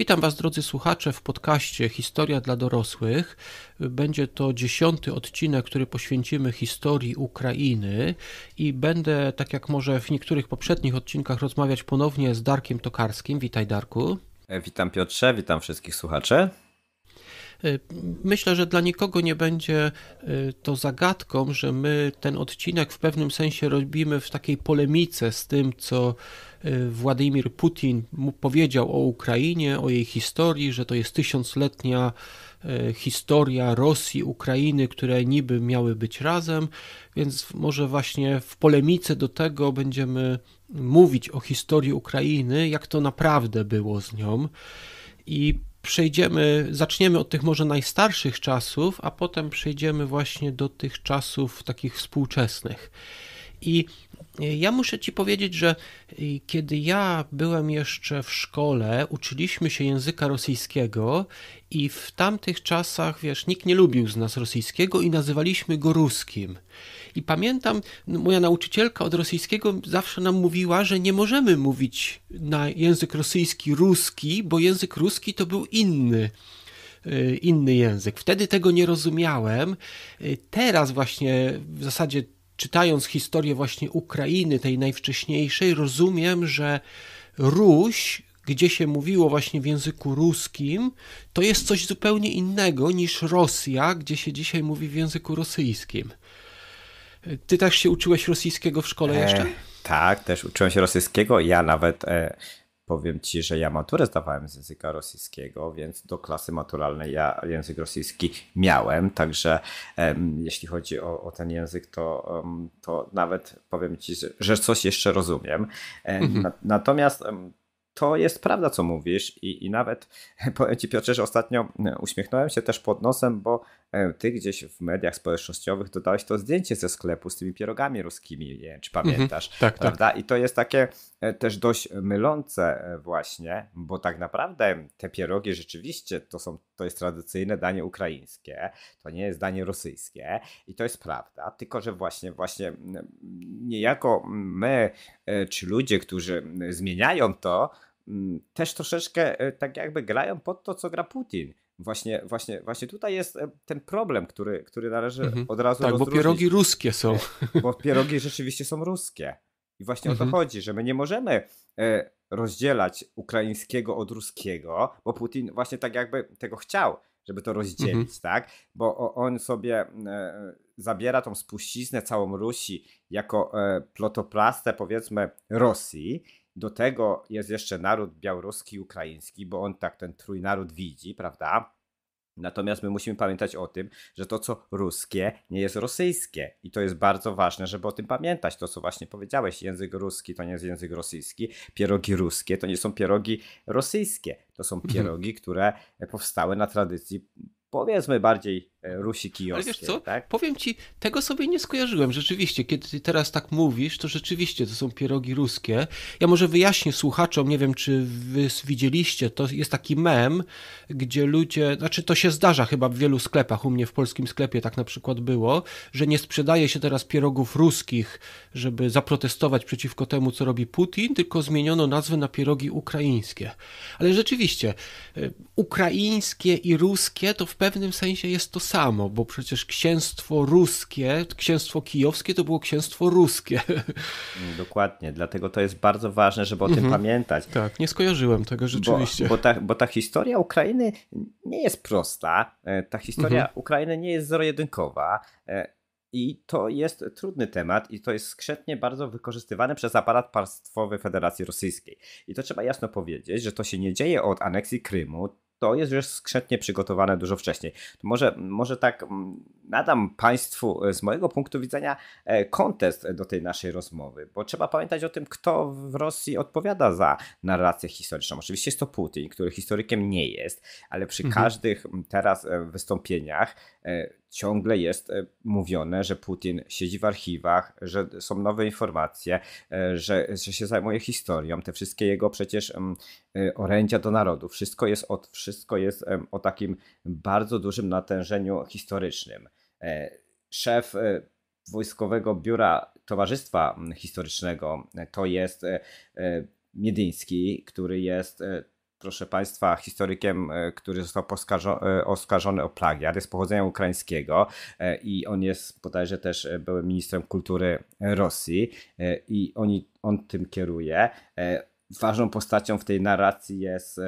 Witam Was, drodzy słuchacze, w podcaście Historia dla dorosłych. Będzie to dziesiąty odcinek, który poświęcimy historii Ukrainy i będę, tak jak może w niektórych poprzednich odcinkach, rozmawiać ponownie z Darkiem Tokarskim. Witaj, Darku. E, witam Piotrze, witam wszystkich słuchaczy. Y, myślę, że dla nikogo nie będzie y, to zagadką, że my ten odcinek w pewnym sensie robimy w takiej polemice z tym, co y, Władimir Putin powiedział o Ukrainie, o jej historii, że to jest tysiącletnia historia Rosji, Ukrainy, które niby miały być razem, więc może właśnie w polemice do tego będziemy mówić o historii Ukrainy, jak to naprawdę było z nią. I przejdziemy, zaczniemy od tych może najstarszych czasów, a potem przejdziemy właśnie do tych czasów takich współczesnych. I e, ja muszę ci powiedzieć, że e, kiedy ja byłem jeszcze w szkole, uczyliśmy się języka rosyjskiego i w tamtych czasach, wiesz, nikt nie lubił z nas rosyjskiego i nazywaliśmy go ruskim. I pamiętam, no, moja nauczycielka od rosyjskiego zawsze nam mówiła, że nie możemy mówić na język rosyjski ruski, bo język ruski to był inny e, inny język. Wtedy tego nie rozumiałem. E, teraz właśnie w zasadzie czytając historię właśnie Ukrainy, tej najwcześniejszej, rozumiem, że Ruś, gdzie się mówiło właśnie w języku ruskim, to jest coś zupełnie innego niż Rosja, gdzie się dzisiaj mówi w języku rosyjskim. Ty też się uczyłeś rosyjskiego w szkole e, jeszcze? tak, też uczyłem się rosyjskiego. Ja nawet e, powiem ci, że ja maturę zdawałem z języka rosyjskiego, więc do klasy maturalnej ja język rosyjski miałem. Także jeśli chodzi o, o, ten język, to, um, to nawet powiem ci, że coś jeszcze rozumiem. E, mhm. na, natomiast um, to jest prawda, co mówisz, i, i nawet powiem Ci, Piotrze, że ostatnio e, uśmiechnąłem się też pod nosem, bo E, ty gdzieś w mediach społecznościowych dodałeś to zdjęcie ze sklepu z tymi pierogami ruskimi, nie wiem, czy mhm. pamiętasz, mhm, tak, prawda? Tak. I to jest takie e, też dość mylące e, właśnie, bo tak naprawdę te pierogi rzeczywiście to są, to jest tradycyjne danie ukraińskie, to nie jest danie rosyjskie i to jest prawda, tylko że właśnie, właśnie niejako my, czy ludzie, którzy zmieniają to, też troszeczkę tak jakby grają pod to, co gra Putin. Właśnie, właśnie, właśnie tutaj jest e, ten problem, który, który należy mhm. od razu Tak, bo pierogi ruskie są. Bo pierogi rzeczywiście są ruskie. I właśnie mhm. o to mhm. chodzi, że my nie możemy e, rozdzielać ukraińskiego od ruskiego, bo Putin właśnie tak jakby tego chciał, żeby to rozdzielić, mhm. tak? Bo on sobie e, zabiera tą spuściznę całą Rusi jako plotoplastę, powiedzmy, Rosji do tego jest jeszcze naród białoruski, ukraiński, bo on tak ten trójnaród widzi, prawda? Natomiast my musimy pamiętać o tym, że to, co ruskie, nie jest rosyjskie. I to jest bardzo ważne, żeby o tym pamiętać. To, co właśnie powiedziałeś, język ruski to nie jest język rosyjski, pierogi ruskie to nie są pierogi rosyjskie. To są mhm. pierogi, które powstały na tradycji, powiedzmy, bardziej E, Rusi kijowskiej, Ale wiesz co, tak? powiem ci, tego sobie nie skojarzyłem. Rzeczywiście, kiedy teraz tak mówisz, to rzeczywiście to są pierogi ruskie. Ja może wyjaśnię słuchaczom, nie wiem, czy wy widzieliście, to jest taki mem, gdzie ludzie, znaczy to się zdarza chyba w wielu sklepach, u mnie w polskim sklepie tak na przykład było, że nie sprzedaje się teraz pierogów ruskich, żeby zaprotestować przeciwko temu, co robi Putin, tylko zmieniono nazwę na pierogi ukraińskie. Ale rzeczywiście, y, ukraińskie i ruskie to w pewnym sensie jest to samo, bo przecież księstwo ruskie, księstwo kijowskie to było księstwo ruskie. Mm, dokładnie, dlatego to jest bardzo ważne, żeby o mhm. tym pamiętać. Tak, nie skojarzyłem tego rzeczywiście. Bo, bo, ta, bo ta historia Ukrainy nie jest prosta. E, ta historia mhm. Ukrainy nie jest zero-jedynkowa. E, I to jest trudny temat, i to jest skrzetnie bardzo wykorzystywane przez aparat państwowy Federacji Rosyjskiej. I to trzeba jasno powiedzieć, że to się nie dzieje od aneksji Krymu, to jest już skrzetnie przygotowane dużo wcześniej. To może, może tak mm, nadam Państwu e, z mojego punktu widzenia e, kontest do tej naszej rozmowy, bo trzeba pamiętać o tym, kto w Rosji odpowiada za narrację historyczną. Oczywiście jest to Putin, który historykiem nie jest, ale przy mhm. każdych mm, teraz e, wystąpieniach E, ciągle jest e, mówione, że Putin siedzi w archiwach, że są nowe informacje, e, że, że się zajmuje historią, te wszystkie jego przecież mm, orędzia do narodu, wszystko jest, od, wszystko jest o takim bardzo dużym natężeniu historycznym. Szef Wojskowego Biura Towarzystwa mm, Historycznego to jest Miedyński, który jest proszę Państwa, historykiem, e, który został e, oskarżony o plagiat, jest pochodzenia ukraińskiego e, i on jest bodajże też byłym ministrem kultury Rosji i oni, on tym kieruje. Ważną postacią w tej narracji jest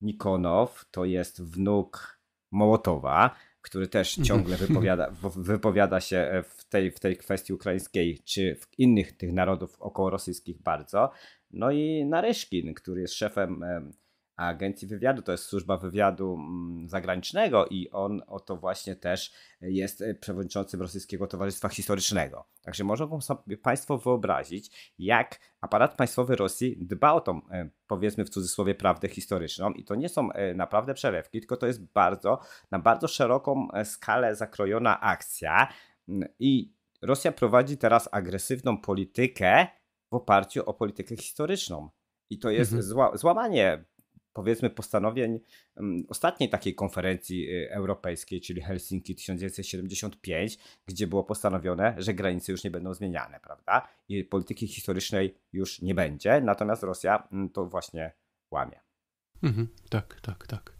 Nikonow, to jest wnuk Mołotowa, który też mhm. ciągle wypowiada, wypowiada się e, w tej, w tej kwestii ukraińskiej, czy w innych tych narodów rosyjskich bardzo. No i Naryszkin, który jest szefem Agencji Wywiadu, to jest służba wywiadu mm, zagranicznego i on oto właśnie też jest e, przewodniczącym Rosyjskiego Towarzystwa Historycznego. Także można sobie Państwo wyobrazić, jak aparat państwowy Rosji dba o tą, e, powiedzmy w cudzysłowie, prawdę historyczną i to nie są e, naprawdę przerywki, tylko to jest bardzo, na bardzo szeroką skalę zakrojona akcja mm, i Rosja prowadzi teraz agresywną politykę w oparciu o politykę historyczną. I to jest mhm. zła złamanie powiedzmy postanowień mm, ostatniej takiej konferencji y, europejskiej, czyli Helsinki 1975, gdzie było postanowione, że granice już nie będą zmieniane, prawda? I polityki historycznej już nie będzie, natomiast Rosja mm, to właśnie łamie. Mhm, tak, tak, tak.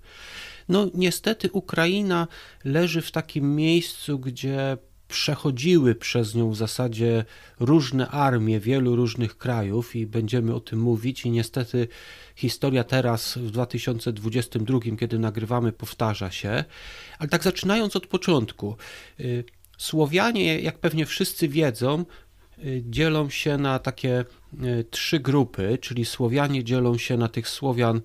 No niestety Ukraina leży w takim miejscu, gdzie przechodziły przez nią w zasadzie różne armie wielu różnych krajów i będziemy o tym mówić i niestety historia teraz w 2022, kiedy nagrywamy, powtarza się. Ale tak zaczynając od początku, y, Słowianie, jak pewnie wszyscy wiedzą, y, dzielą się na takie y, trzy grupy, czyli Słowianie dzielą się na tych Słowian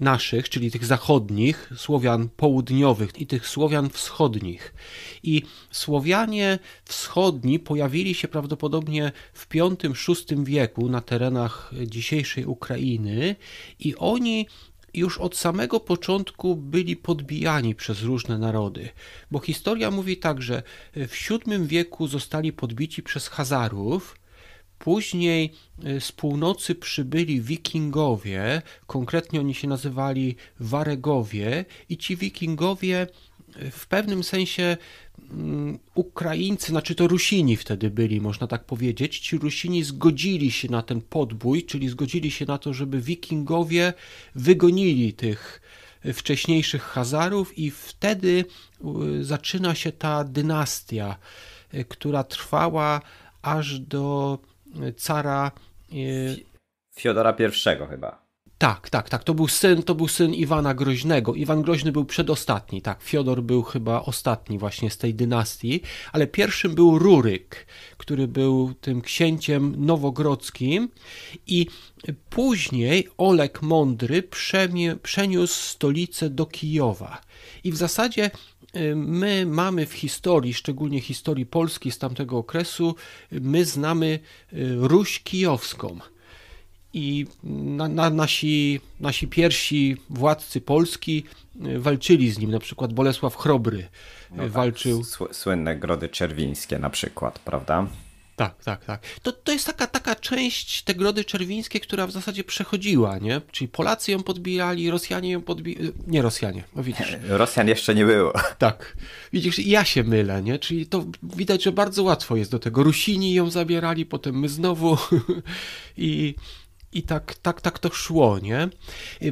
naszych, czyli tych zachodnich, Słowian południowych i tych Słowian wschodnich. I Słowianie wschodni pojawili się prawdopodobnie w V-VI wieku na terenach dzisiejszej Ukrainy i oni już od samego początku byli podbijani przez różne narody, bo historia mówi tak, że w VII wieku zostali podbici przez Hazarów, Później y, z północy przybyli wikingowie, konkretnie oni się nazywali Waregowie, i ci wikingowie y, w pewnym sensie mm, Ukraińcy, znaczy to Rusini wtedy byli, można tak powiedzieć, ci Rusini zgodzili się na ten podbój, czyli zgodzili się na to, żeby wikingowie wygonili tych y, wcześniejszych Hazarów i wtedy zaczyna się ta dynastia, która trwała aż do cara. E- Fiodora I chyba. Tak, tak, tak. To był syn, to był syn Iwana Groźnego. Iwan Groźny był przedostatni, tak. Fiodor był chyba ostatni właśnie z tej dynastii, ale pierwszym był Ruryk, który był tym księciem nowogrodzkim i później Olek Mądry przeniósł stolicę do Kijowa. I w zasadzie Y, my mamy w historii, szczególnie historii Polski z tamtego okresu, y, my znamy y, Ruś Kijowską. I na, na, nasi, nasi pierwsi władcy Polski walczyli z nim, na przykład Bolesław Chrobry no tak, walczył. Tak, słynne grody czerwińskie na przykład, prawda? Tak, tak, tak. To, to jest taka, taka część te grody czerwińskie, która w zasadzie przechodziła, nie? Czyli Polacy ją podbijali, Rosjanie ją podbijali. Nie Rosjanie, no widzisz. Rosjan jeszcze nie było. Tak. Widzisz, ja się mylę, nie? Czyli to widać, że bardzo łatwo jest do tego. Rusini ją zabierali, potem my znowu. I i tak, tak, tak to szło, nie?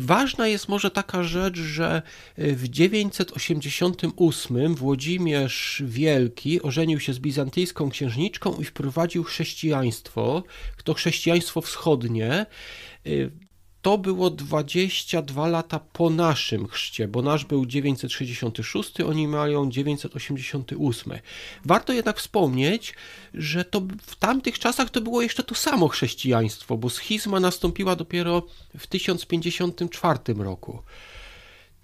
Ważna jest może taka rzecz, że e, w 988 Włodzimierz Wielki ożenił się z bizantyjską księżniczką i wprowadził chrześcijaństwo, to chrześcijaństwo wschodnie e, to było 22 lata po naszym chrzcie, bo nasz był 966, oni mają 988. Warto jednak wspomnieć, że to w tamtych czasach to było jeszcze to samo chrześcijaństwo, bo schizma nastąpiła dopiero w 1054 roku.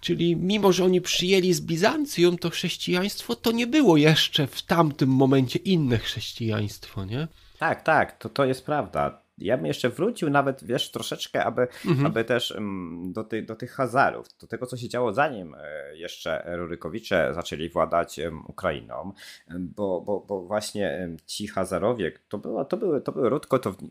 Czyli mimo, że oni przyjęli z Bizancjum to chrześcijaństwo, to nie było jeszcze w tamtym momencie inne chrześcijaństwo, nie? Tak, tak, to, to jest prawda ja bym jeszcze wrócił nawet, wiesz, troszeczkę, aby, mhm. aby też mm, do, ty, do tych hazarów, do tego, co się działo zanim e, jeszcze Rurykowicze zaczęli władać Ukrainą, bo, bo, bo właśnie ci hazarowie, to, było, to, były, to były ród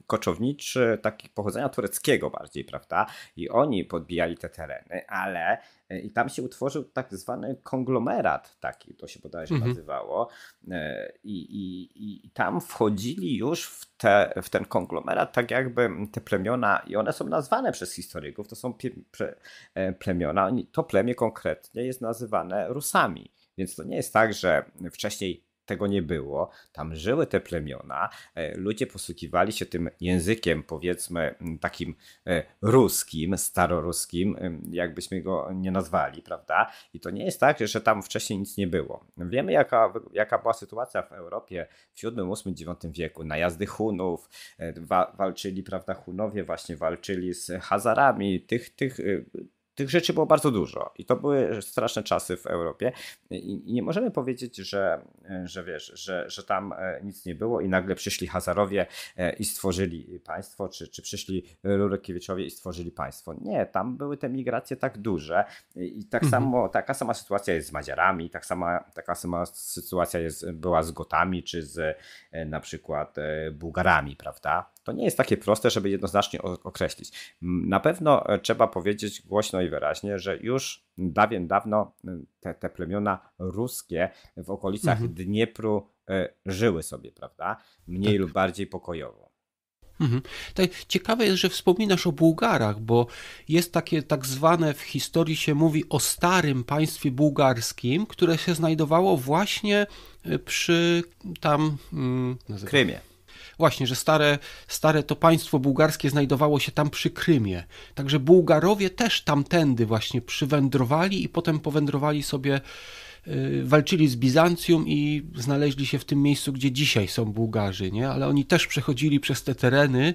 koczowniczy, taki pochodzenia tureckiego bardziej, prawda? I oni podbijali te tereny, ale E, i tam się utworzył tak zwany konglomerat, taki to się bodajże mhm. nazywało e, I, i, i tam wchodzili już w, te, w ten konglomerat tak jakby te plemiona i one są nazwane przez historyków, to są pie, pre, e, plemiona, to plemię konkretnie jest nazywane Rusami. Więc to nie jest tak, że wcześniej tego nie było. Tam żyły te plemiona, e, ludzie posługiwali się tym językiem, powiedzmy takim e, ruskim, staroruskim, jakbyśmy go nie nazwali, prawda? I to nie jest tak, że tam wcześniej nic nie było. Wiemy, jaka, jaka była sytuacja w Europie w VII, VIII, IX wieku. Najazdy Hunów, e, wa walczyli, prawda, Hunowie właśnie walczyli z Hazarami, tych, tych y, tych rzeczy było bardzo dużo i to były straszne czasy w Europie i, i nie możemy powiedzieć, że, e, że wiesz, że, że tam e, nic nie było i nagle przyszli Hazarowie e, i stworzyli państwo, czy, czy przyszli Rurekiewiczowie i stworzyli państwo. Nie, tam były te migracje tak duże i tak mhm. samo, taka sama sytuacja jest z Madziarami, tak sama, taka sama sytuacja jest, była z Gotami, czy z na przykład Bułgarami, prawda? To nie jest takie proste, żeby jednoznacznie określić. Na pewno trzeba powiedzieć głośno i wyraźnie, że już dawien dawno y, te, te plemiona ruskie w okolicach mhm. Dniepru y, żyły sobie, prawda? Mniej tak. lub bardziej pokojowo. Mhm. Tak, ciekawe jest, że wspominasz o Bułgarach, bo jest takie tak zwane w historii się mówi o starym państwie bułgarskim, które się znajdowało właśnie y, przy tam. Hmm, Krymie właśnie, że stare, stare to państwo bułgarskie znajdowało się tam przy Krymie. Także Bułgarowie też tamtędy właśnie przywędrowali i potem powędrowali sobie, y, walczyli z Bizancjum i znaleźli się w tym miejscu, gdzie dzisiaj są Bułgarzy, nie? Ale oni też przechodzili przez te tereny,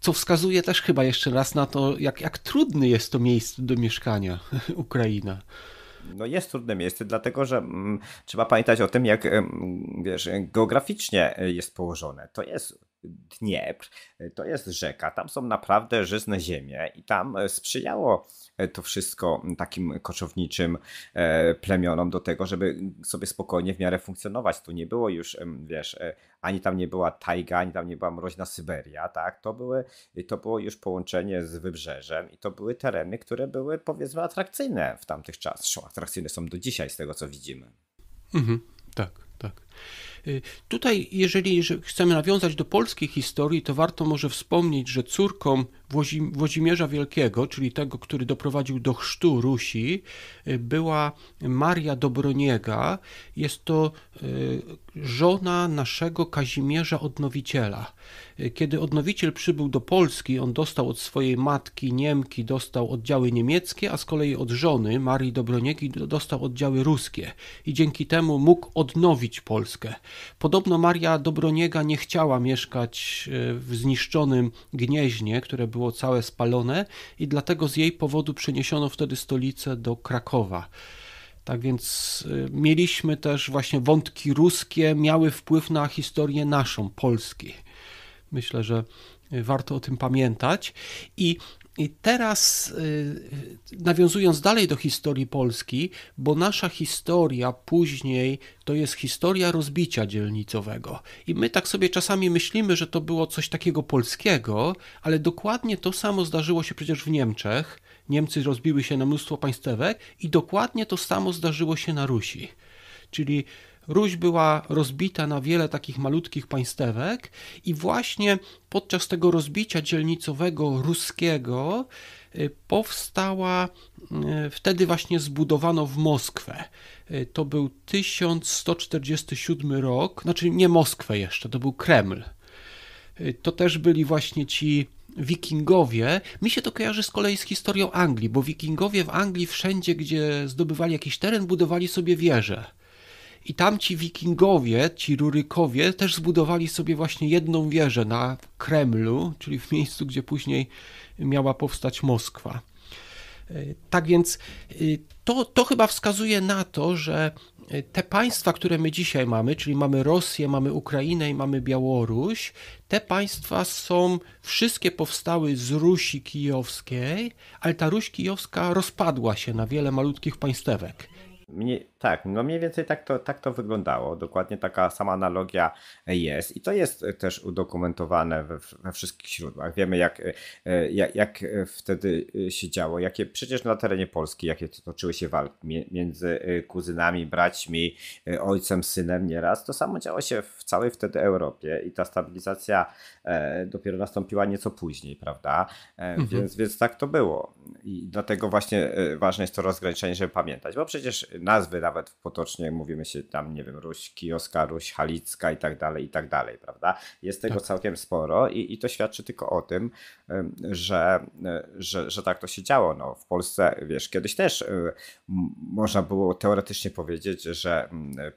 co wskazuje też chyba jeszcze raz na to, jak, jak trudny jest to miejsce do mieszkania Ukraina. No jest trudne miejsce, dlatego że m, mm, trzeba pamiętać o tym, jak m, wiesz, geograficznie e, jest położone. To jest Dniepr, to jest rzeka, tam są naprawdę żyzne ziemie i tam e, sprzyjało e, to wszystko takim koczowniczym e, plemionom do tego, żeby sobie spokojnie w miarę funkcjonować. Tu nie było już, wiesz, ani tam nie była tajga, ani tam nie była mroźna Syberia, tak? To, były, to było już połączenie z wybrzeżem i to były tereny, które były powiedzmy atrakcyjne w tamtych czasach. Atrakcyjne są do dzisiaj z tego, co widzimy. Mhm, tak, tak. Y, tutaj, jeżeli chcemy nawiązać do polskiej historii, to warto może wspomnieć, że córką Włodzimierza Wielkiego, czyli tego, który doprowadził do chrztu Rusi, y, była Maria Dobroniega. Jest to y, żona naszego Kazimierza Odnowiciela. Kiedy Odnowiciel przybył do Polski, on dostał od swojej matki Niemki, dostał oddziały niemieckie, a z kolei od żony Marii Dobroniegi dostał oddziały ruskie. I dzięki temu mógł odnowić Polskę. Podobno Maria Dobroniega nie chciała mieszkać e, w zniszczonym gnieźnie, które było całe spalone, i dlatego z jej powodu przeniesiono wtedy stolicę do Krakowa. Tak więc e, mieliśmy też właśnie wątki ruskie, miały wpływ na historię naszą, Polski. Myślę, że warto o tym pamiętać. I i teraz y, nawiązując dalej do historii Polski, bo nasza historia później to jest historia rozbicia dzielnicowego. I my tak sobie czasami myślimy, że to było coś takiego polskiego, ale dokładnie to samo zdarzyło się przecież w Niemczech. Niemcy rozbiły się na mnóstwo państewek i dokładnie to samo zdarzyło się na Rusi. Czyli Ruś była rozbita na wiele takich malutkich państewek i właśnie podczas tego rozbicia dzielnicowego ruskiego y, powstała, y, wtedy właśnie zbudowano w Moskwę. Y, to był 1147 rok, znaczy nie Moskwę jeszcze, to był Kreml. To też byli właśnie ci wikingowie. Mi się to kojarzy z kolei z historią Anglii, bo wikingowie w Anglii wszędzie, gdzie zdobywali jakiś teren, budowali sobie wieże i tam ci wikingowie, ci rurykowie też zbudowali sobie właśnie jedną wieżę na Kremlu, czyli w miejscu, gdzie później miała powstać Moskwa. E, tak więc e, to, to chyba wskazuje na to, że e, te państwa, które my dzisiaj mamy, czyli mamy Rosję, mamy Ukrainę i mamy Białoruś, te państwa są, wszystkie powstały z Rusi Kijowskiej, ale ta Ruś Kijowska rozpadła się na wiele malutkich państwek. Mnie, tak, no mniej więcej tak to, tak to wyglądało. Dokładnie taka sama analogia e, jest i to jest e, też udokumentowane we, we wszystkich źródłach. Wiemy, jak, e, jak, jak, wtedy się działo, jakie przecież na terenie Polski, jakie toczyły się walki między kuzynami, braćmi, ojcem, synem nieraz. To samo działo się w całej wtedy Europie i ta stabilizacja dopiero nastąpiła nieco później, prawda? Mhm. Więc, więc tak to było. I dlatego właśnie ważne jest to rozgraniczenie, żeby pamiętać, bo przecież nazwy nawet potocznie mówimy się tam, nie wiem, Ruś Kioska, Ruś Halicka i tak dalej, i tak dalej, prawda? Jest tego tak. całkiem sporo i, i to świadczy tylko o tym, że, e, że, że tak to się działo. No, w Polsce, wiesz, kiedyś też e, można było teoretycznie powiedzieć, że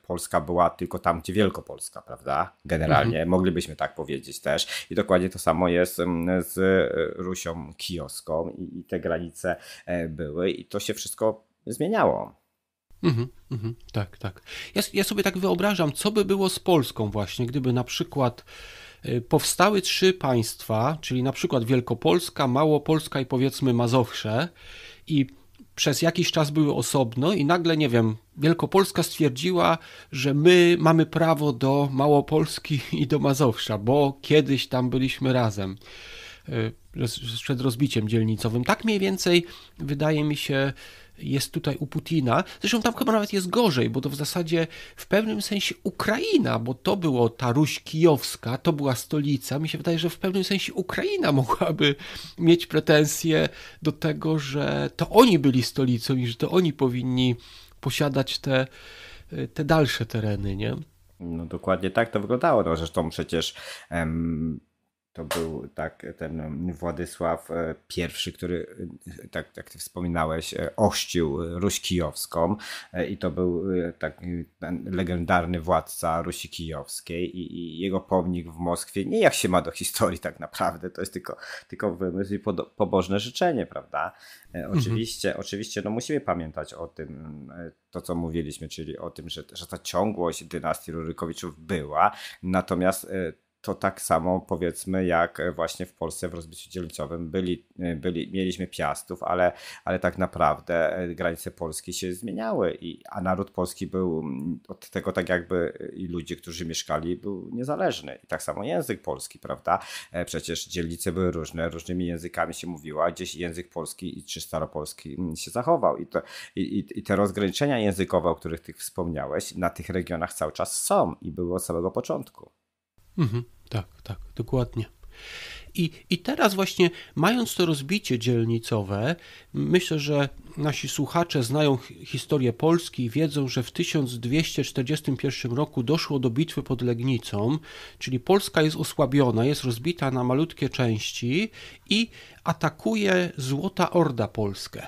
Polska była tylko tam, gdzie Wielkopolska, prawda? Generalnie mhm. moglibyśmy tak powiedzieć też i dokładnie to samo jest z e, Rusią Kioską i, i te granice były i to się wszystko zmieniało. Mhm, mhm. tak, tak. Ja, ja sobie tak wyobrażam, co by było z Polską właśnie, gdyby na przykład y, powstały trzy państwa, czyli na przykład Wielkopolska, Małopolska i powiedzmy Mazowsze i przez jakiś czas były osobno i nagle, nie wiem, Wielkopolska stwierdziła, że my mamy prawo do Małopolski i do Mazowsza, bo kiedyś tam byliśmy razem y, przed rozbiciem dzielnicowym. Tak mniej więcej wydaje mi się jest tutaj u Putina. Zresztą tam chyba nawet jest gorzej, bo to w zasadzie w pewnym sensie Ukraina, bo to było ta Ruś kijowska, to była stolica. Mi się wydaje, że w pewnym sensie Ukraina mogłaby mieć pretensje do tego, że to oni byli stolicą i że to oni powinni posiadać te, te dalsze tereny, nie? No dokładnie tak to wyglądało. No, zresztą przecież em, to był tak ten Władysław e, I, który, e, tak jak ty wspominałeś, e, ościł Ruś Kijowską i to był tak legendarny władca Rusi Kijowskiej i, i, jego pomnik w Moskwie, nie jak się ma do historii tak naprawdę, to jest tylko, tylko wymysł i pod, pobożne życzenie, prawda? Mhm. Oczywiście, mhm. oczywiście, no musimy pamiętać o tym, to co mówiliśmy, czyli o tym, że, że ta ciągłość dynastii Rurykowiczów była, natomiast to tak samo powiedzmy jak e, właśnie w Polsce w rozbiciu dzielnicowym byli, e, byli, mieliśmy piastów, ale, ale tak naprawdę e, granice Polski się zmieniały, i, a naród polski był od tego tak jakby i ludzie, którzy mieszkali był niezależny i tak samo język polski, prawda? Przecież dzielnice były różne, różnymi językami się mówiła gdzieś język polski czy staropolski się zachował i, to, i, i te rozgraniczenia językowe, o których ty wspomniałeś, na tych regionach cały czas są i były od samego początku. Mhm, tak, tak, dokładnie. I, I teraz właśnie mając to rozbicie dzielnicowe, myślę, że nasi słuchacze znają historię Polski i wiedzą, że w 1241 roku doszło do bitwy pod Legnicą, czyli Polska jest osłabiona, jest rozbita na malutkie części i atakuje Złota Orda Polskę.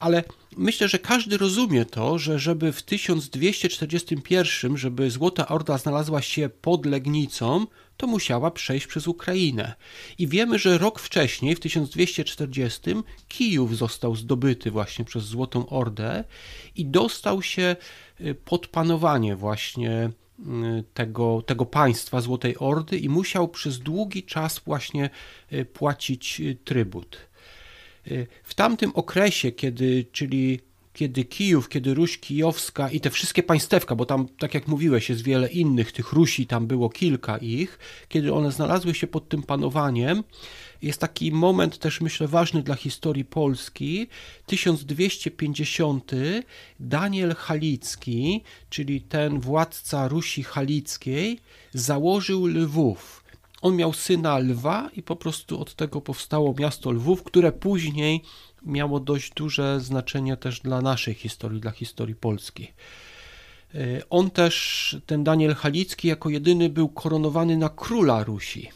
Ale myślę, że każdy rozumie to, że żeby w 1241, żeby Złota Orda znalazła się pod Legnicą, to musiała przejść przez Ukrainę. I wiemy, że rok wcześniej, w 1240, Kijów został zdobyty właśnie przez Złotą Ordę i dostał się y, pod panowanie właśnie y, tego, tego państwa Złotej Ordy i musiał przez długi czas właśnie y, płacić trybut. Y, w tamtym okresie, kiedy, czyli kiedy Kijów, kiedy Ruś Kijowska i te wszystkie państewka, bo tam, tak jak mówiłeś, jest wiele innych tych Rusi, tam było kilka ich, kiedy one znalazły się pod tym panowaniem, jest taki moment też, myślę, ważny dla historii Polski. 1250 Daniel Halicki, czyli ten władca Rusi Halickiej, założył Lwów on miał syna lwa i po prostu od tego powstało miasto lwów, które później miało dość duże znaczenie też dla naszej historii, dla historii polskiej. E, on też, ten Daniel Halicki, jako jedyny był koronowany na króla Rusi.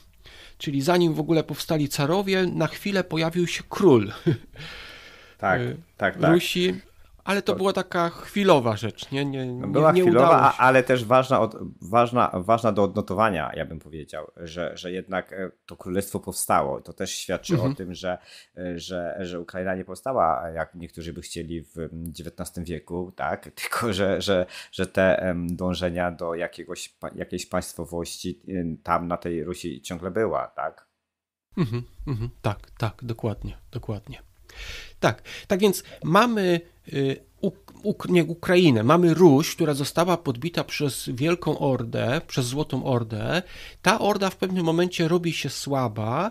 Czyli zanim w ogóle powstali carowie, na chwilę pojawił się król. Tak, e, tak, tak. Rusi ale to tak. była taka chwilowa rzecz, nie? nie, nie była nie chwilowa, ale też ważna, od, ważna, ważna do odnotowania, ja bym powiedział, że, że jednak e, to królestwo powstało. To też świadczy mhm. o tym, że, e, że, że Ukraina nie powstała, jak niektórzy by chcieli w XIX mm, wieku, tak? Tylko, że, że, że te dążenia do jakiegoś, jakiejś państwowości y, tam na tej Rusi ciągle była, tak? Mhm, mhm, tak, tak, dokładnie, dokładnie. Tak, tak więc mamy Y, Uk nie, Ukrainę. Mamy Ruś, która została podbita przez Wielką Ordę, przez Złotą Ordę. Ta Orda w pewnym momencie robi się słaba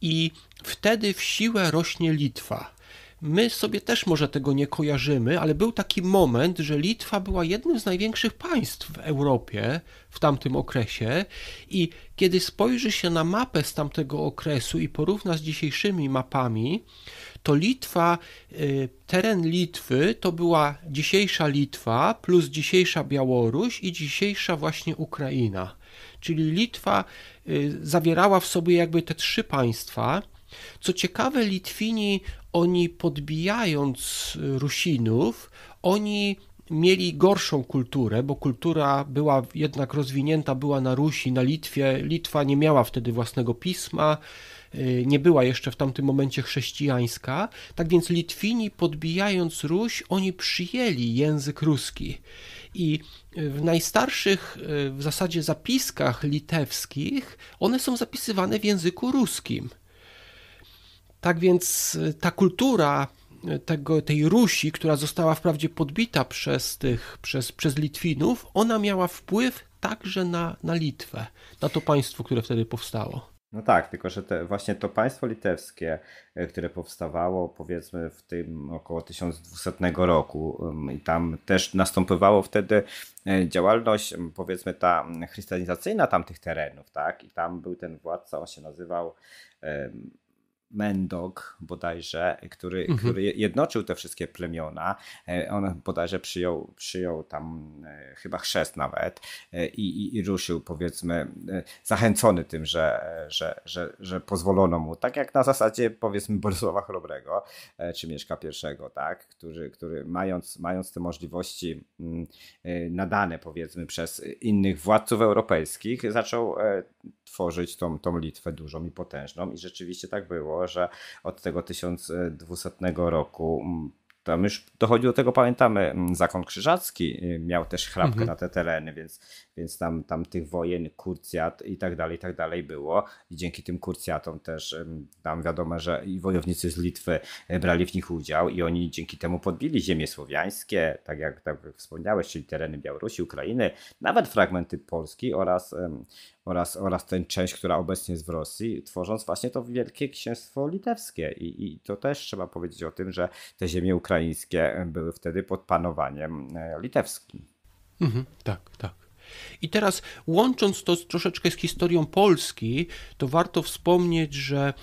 i wtedy w siłę rośnie Litwa. My sobie też może tego nie kojarzymy, ale był taki moment, że Litwa była jednym z największych państw w Europie w tamtym okresie i kiedy spojrzy się na mapę z tamtego okresu i porówna z dzisiejszymi mapami, to Litwa, y, teren Litwy to była dzisiejsza Litwa plus dzisiejsza Białoruś i dzisiejsza właśnie Ukraina. Czyli Litwa y, zawierała w sobie jakby te trzy państwa. Co ciekawe, Litwini, oni podbijając Rusinów, oni mieli gorszą kulturę, bo kultura była jednak rozwinięta, była na Rusi, na Litwie. Litwa nie miała wtedy własnego pisma, y, nie była jeszcze w tamtym momencie chrześcijańska. Tak więc Litwini, podbijając Ruś, oni przyjęli język ruski. I y, w najstarszych y, w zasadzie zapiskach litewskich one są zapisywane w języku ruskim. Tak więc ta kultura tego, tej Rusi, która została wprawdzie podbita przez, tych, przez, przez Litwinów, ona miała wpływ także na, na Litwę, na to państwo, które wtedy powstało. No tak, tylko że te, właśnie to państwo litewskie, e, które powstawało powiedzmy w tym około 1200 roku i tam też następowało wtedy e, działalność powiedzmy ta chrystianizacyjna tamtych terenów, tak? I tam był ten władca, on się nazywał Mendog bodajże, który, mhm. który jednoczył te wszystkie plemiona. E, on bodajże przyjął, przyjął tam e, chyba chrzest nawet e, i, i, i ruszył powiedzmy zachęcony tym, że, że, że, że pozwolono mu, tak jak na zasadzie powiedzmy Bolesława Chrobrego czy Mieszka I, tak, który, który mając, mając te możliwości mm, nadane powiedzmy przez innych władców europejskich zaczął tworzyć tą, tą Litwę dużą i potężną i rzeczywiście tak było wydawało, że od tego 1200 roku mm, tam już dochodziło do tego, pamiętamy, mm, zakon krzyżacki y, miał też chrapkę mhm. na te tereny, więc, więc tam, tam tych wojen, kurcjat i tak dalej, i tak dalej było. I dzięki tym kurcjatom też tam wiadomo, że i wojownicy z Litwy y, brali w nich udział i oni dzięki temu podbili ziemie słowiańskie, tak jak, tak jak wspomniałeś, czyli tereny Białorusi, Ukrainy, nawet fragmenty Polski oraz, oraz, oraz tę część, która obecnie jest w Rosji, tworząc właśnie to Wielkie Księstwo Litewskie. I, I to też trzeba powiedzieć o tym, że te ziemie ukraińskie były wtedy pod panowaniem e, litewskim. Mhm, tak, tak. I teraz łącząc to troszeczkę z historią Polski, to warto wspomnieć, że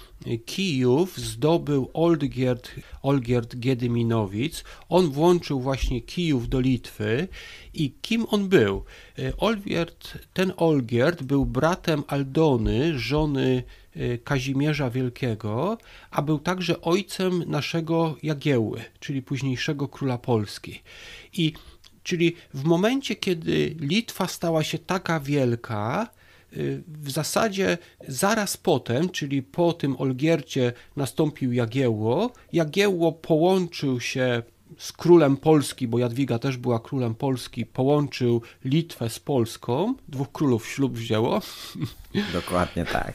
Kijów zdobył Oldgierd, Olgierd Giedyminowic. On włączył właśnie Kijów do Litwy i kim on był? E, Olgierd, ten Olgierd był bratem Aldony, żony e, Kazimierza Wielkiego, a był także ojcem naszego Jagieły, czyli późniejszego króla Polski. I Czyli w momencie, kiedy Litwa stała się taka wielka, y, w zasadzie zaraz potem, czyli po tym Olgiercie nastąpił Jagiełło. Jagiełło połączył się z królem Polski, bo Jadwiga też była królem Polski, połączył Litwę z Polską. Dwóch królów ślub wzięło. Dokładnie tak.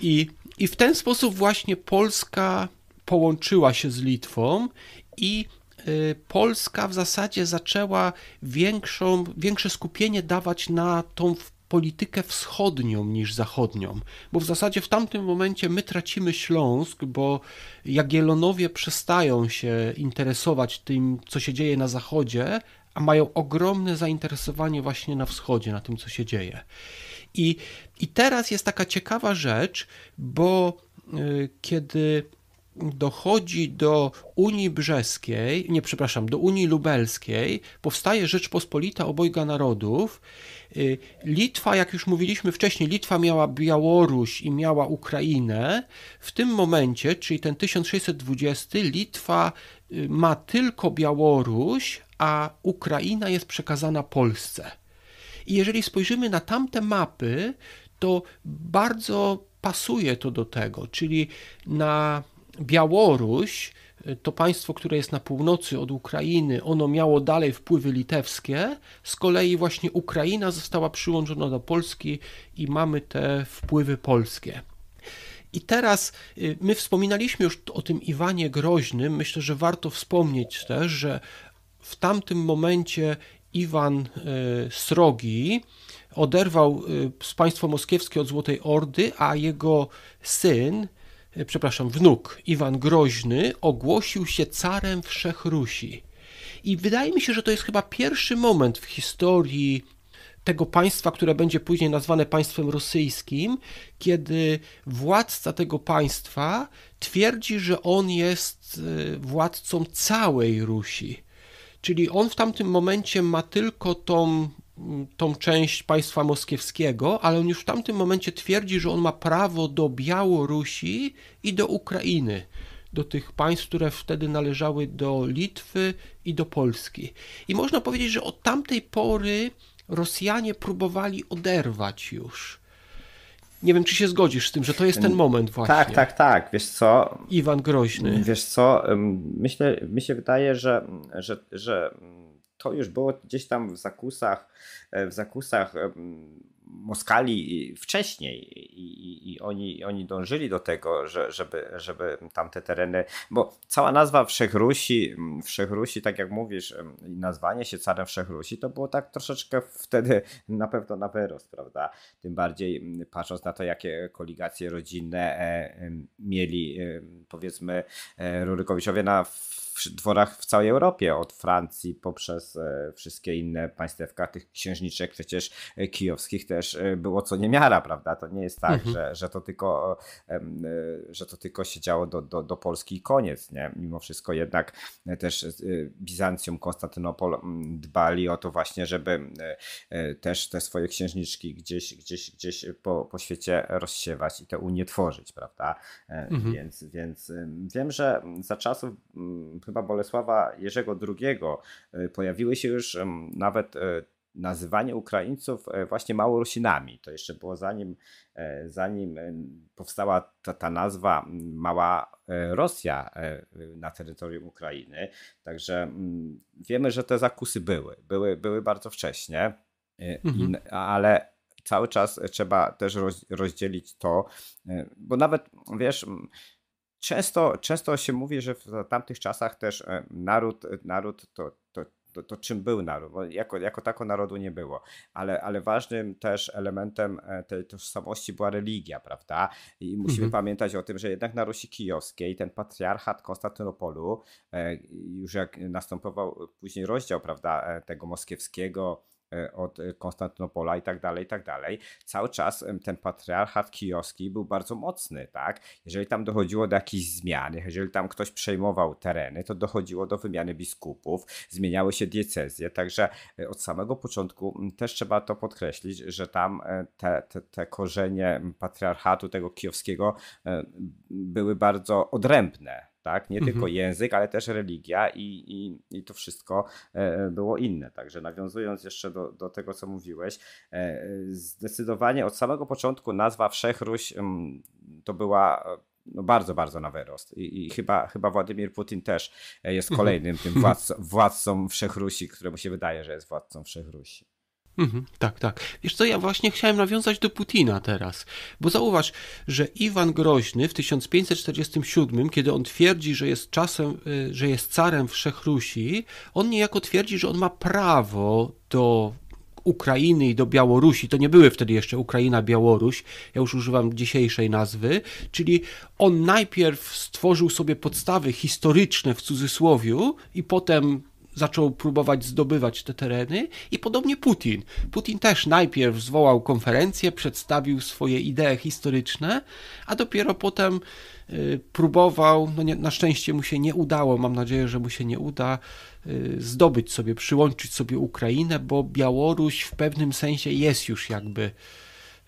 I, i w ten sposób właśnie Polska połączyła się z Litwą i Y, Polska w zasadzie zaczęła większą, większe skupienie dawać na tą politykę wschodnią niż zachodnią, bo w zasadzie w tamtym momencie my tracimy Śląsk, bo Jagiellonowie przestają się interesować tym, co się dzieje na zachodzie, a mają ogromne zainteresowanie właśnie na wschodzie, na tym, co się dzieje. I, i teraz jest taka ciekawa rzecz, bo yy, kiedy dochodzi do Unii Brzeskiej, nie przepraszam, do Unii Lubelskiej, powstaje Rzeczpospolita Obojga Narodów. Y, Litwa, jak już mówiliśmy wcześniej, Litwa miała Białoruś i miała Ukrainę. W tym momencie, czyli ten 1620, Litwa y, ma tylko Białoruś, a Ukraina jest przekazana Polsce. I jeżeli spojrzymy na tamte mapy, to bardzo pasuje to do tego, czyli na Białoruś, y, to państwo, które jest na północy od Ukrainy, ono miało dalej wpływy litewskie, z kolei właśnie Ukraina została przyłączona do Polski i mamy te wpływy polskie. I teraz y, my wspominaliśmy już o tym Iwanie Groźnym. Myślę, że warto wspomnieć też, że w tamtym momencie Iwan y, Srogi oderwał państwo moskiewskie od Złotej Ordy, a jego syn E, przepraszam, wnuk Iwan Groźny ogłosił się carem Wszechrusi. I wydaje mi się, że to jest chyba pierwszy moment w historii tego państwa, które będzie później nazwane państwem rosyjskim, kiedy władca tego państwa twierdzi, że on jest e, władcą całej Rusi. Czyli on w tamtym momencie ma tylko tą Mm, tą część państwa moskiewskiego, ale on już w tamtym momencie twierdzi, że on ma prawo do Białorusi i do Ukrainy, do tych państw, które wtedy należały do Litwy i do Polski. I można powiedzieć, że od tamtej pory Rosjanie próbowali oderwać już. Nie wiem, czy się zgodzisz z tym, że to jest ten moment właśnie. Tak, tak, tak. Wiesz co? Iwan Groźny. Wiesz co? Myślę, mi się wydaje, że, że, że to już było gdzieś tam w zakusach, e, w zakusach Moskali wcześniej i, i, i oni, oni dążyli do tego, że, żeby, żeby tamte tereny, bo cała nazwa Wszechrusi, Wszechrusi, tak jak mówisz, nazwanie się carem Wszechrusi, to było tak troszeczkę wtedy na pewno na wyrost, prawda? Tym bardziej patrząc na to, jakie koligacje rodzinne e, mieli powiedzmy e, Rurykowiczowie na w dworach w całej Europie, od Francji poprzez e, wszystkie inne państewka tych księżniczek przecież e, kijowskich też e, było co niemiara, prawda? To nie jest tak, mhm. że, że, to tylko, że to tylko się działo do, do, do Polski i koniec, nie? Mimo wszystko jednak też Bizancjum, Konstantynopol dbali o to właśnie, żeby też te swoje księżniczki gdzieś, gdzieś, gdzieś po, po świecie rozsiewać i te unie tworzyć, prawda? Mhm. Więc, więc wiem, że za czasów chyba Bolesława Jerzego II e, pojawiły się już nawet e, nazywanie Ukraińców e, właśnie Małorusinami. To jeszcze było zanim, zanim powstała ta, ta nazwa Mała Rosja na terytorium Ukrainy. Także wiemy, że te zakusy były, były, były bardzo wcześnie, mhm. ale cały czas trzeba też rozdzielić to, bo nawet wiesz, Często, często się mówi, że w tamtych czasach też e, naród, e, naród to, to, to, to czym był naród, bo jako, jako tako narodu nie było, ale, ale ważnym też elementem e, tej tożsamości była religia, prawda? I musimy mhm. pamiętać o tym, że jednak na Rusi Kijowskiej ten patriarchat Konstantynopolu, już jak następował później rozdział, prawda, tego moskiewskiego, E, od Konstantynopola i tak dalej, i tak dalej, cały czas ten patriarchat kijowski był bardzo mocny, tak? Jeżeli tam dochodziło do jakichś zmian, jeżeli tam ktoś przejmował tereny, to dochodziło do wymiany biskupów, zmieniały się diecezje, także e, od samego początku też trzeba to podkreślić, że tam e, te, te, te korzenie patriarchatu tego kijowskiego były bardzo odrębne, tak? Nie mhm. tylko język, ale też religia i, i, i to wszystko e, e, było inne. Także nawiązując jeszcze do, do tego, co mówiłeś, e, zdecydowanie od samego początku nazwa Wszechruś mm, to była no bardzo, bardzo na wyrost. I, I, chyba, chyba Władimir Putin też jest mhm. kolejnym tym władcą, władcą Wszechrusi, któremu się wydaje, że jest władcą Wszechrusi. Mhm, tak, tak. Wiesz co, ja właśnie chciałem nawiązać do Putina teraz, bo zauważ, że Iwan Groźny w 1547, kiedy on twierdzi, że jest czasem, y, że jest carem Wszechrusi, on niejako twierdzi, że on ma prawo do Ukrainy i do Białorusi, to nie były wtedy jeszcze Ukraina, Białoruś, ja już używam dzisiejszej nazwy, czyli on najpierw stworzył sobie podstawy historyczne w cudzysłowie i potem zaczął próbować zdobywać te tereny i podobnie Putin. Putin też najpierw zwołał konferencję, przedstawił swoje idee historyczne, a dopiero potem y, próbował, no nie, na szczęście mu się nie udało, mam nadzieję, że mu się nie uda y, zdobyć sobie, przyłączyć sobie Ukrainę, bo Białoruś w pewnym sensie jest już jakby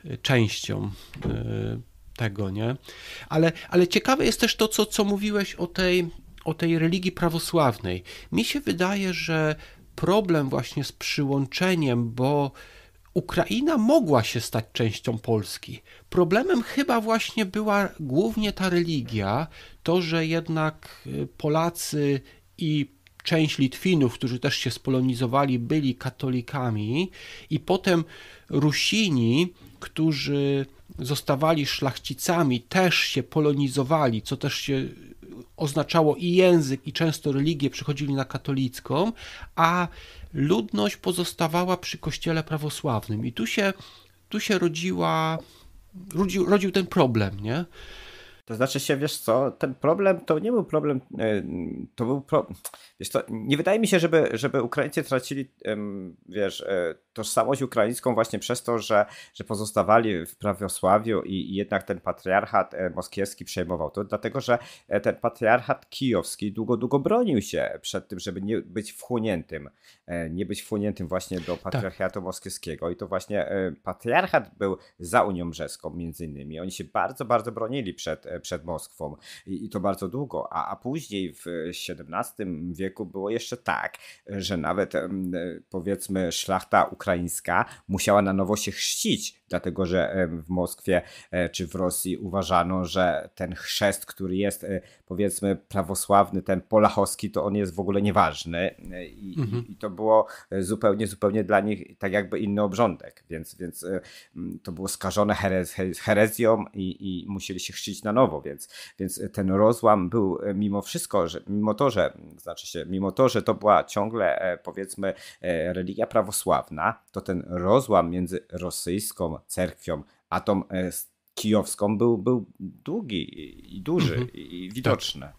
y, częścią tego, nie? Ale, ale ciekawe jest też to, co, co mówiłeś o tej o tej religii prawosławnej. Mi się wydaje, że problem właśnie z przyłączeniem, bo Ukraina mogła się stać częścią Polski. Problemem chyba właśnie była głównie ta religia, to, że jednak y, Polacy i część Litwinów, którzy też się spolonizowali, byli katolikami, i potem Rusini, którzy zostawali szlachcicami, też się polonizowali, co też się oznaczało i język, i często religię, przychodzili na katolicką, a ludność pozostawała przy kościele prawosławnym. I tu się, tu się rodziła, rodził, rodził ten problem, nie? To znaczy się, wiesz co, ten problem to nie był problem, e, to był problem, wiesz co, nie wydaje mi się, żeby, żeby Ukraińcy tracili, wiesz, e, tożsamość ukraińską właśnie przez to, że, że pozostawali w prawosławiu i, i jednak ten patriarchat e, moskiewski przejmował to, dlatego, że ten patriarchat kijowski długo, długo bronił się przed tym, żeby nie być wchłoniętym E, nie być wchłoniętym właśnie do tak. patriarchatu tak. moskiewskiego i to właśnie e, patriarchat był za Unią Brzeską między innymi. Oni się bardzo, bardzo bronili przed, e, przed Moskwą i, i to bardzo długo, a, a później w XVII wieku było jeszcze tak, że nawet powiedzmy szlachta ukraińska musiała na nowo się chrzcić dlatego że e, w Moskwie e, czy w Rosji uważano, że ten chrzest, który jest e, powiedzmy prawosławny, ten polachowski, to on jest w ogóle nieważny i, mhm. i to było zupełnie, zupełnie dla nich tak jakby inny obrządek, więc, więc to było skażone herez, herezją i, i musieli się chrzcić na nowo, więc, więc ten rozłam był mimo wszystko, że, mimo to, że znaczy się, mimo to, że to była ciągle powiedzmy religia prawosławna, to ten rozłam między rosyjską, cerkwią, a tą e, kijowską był, był długi i duży mhm. i widoczny. Tak.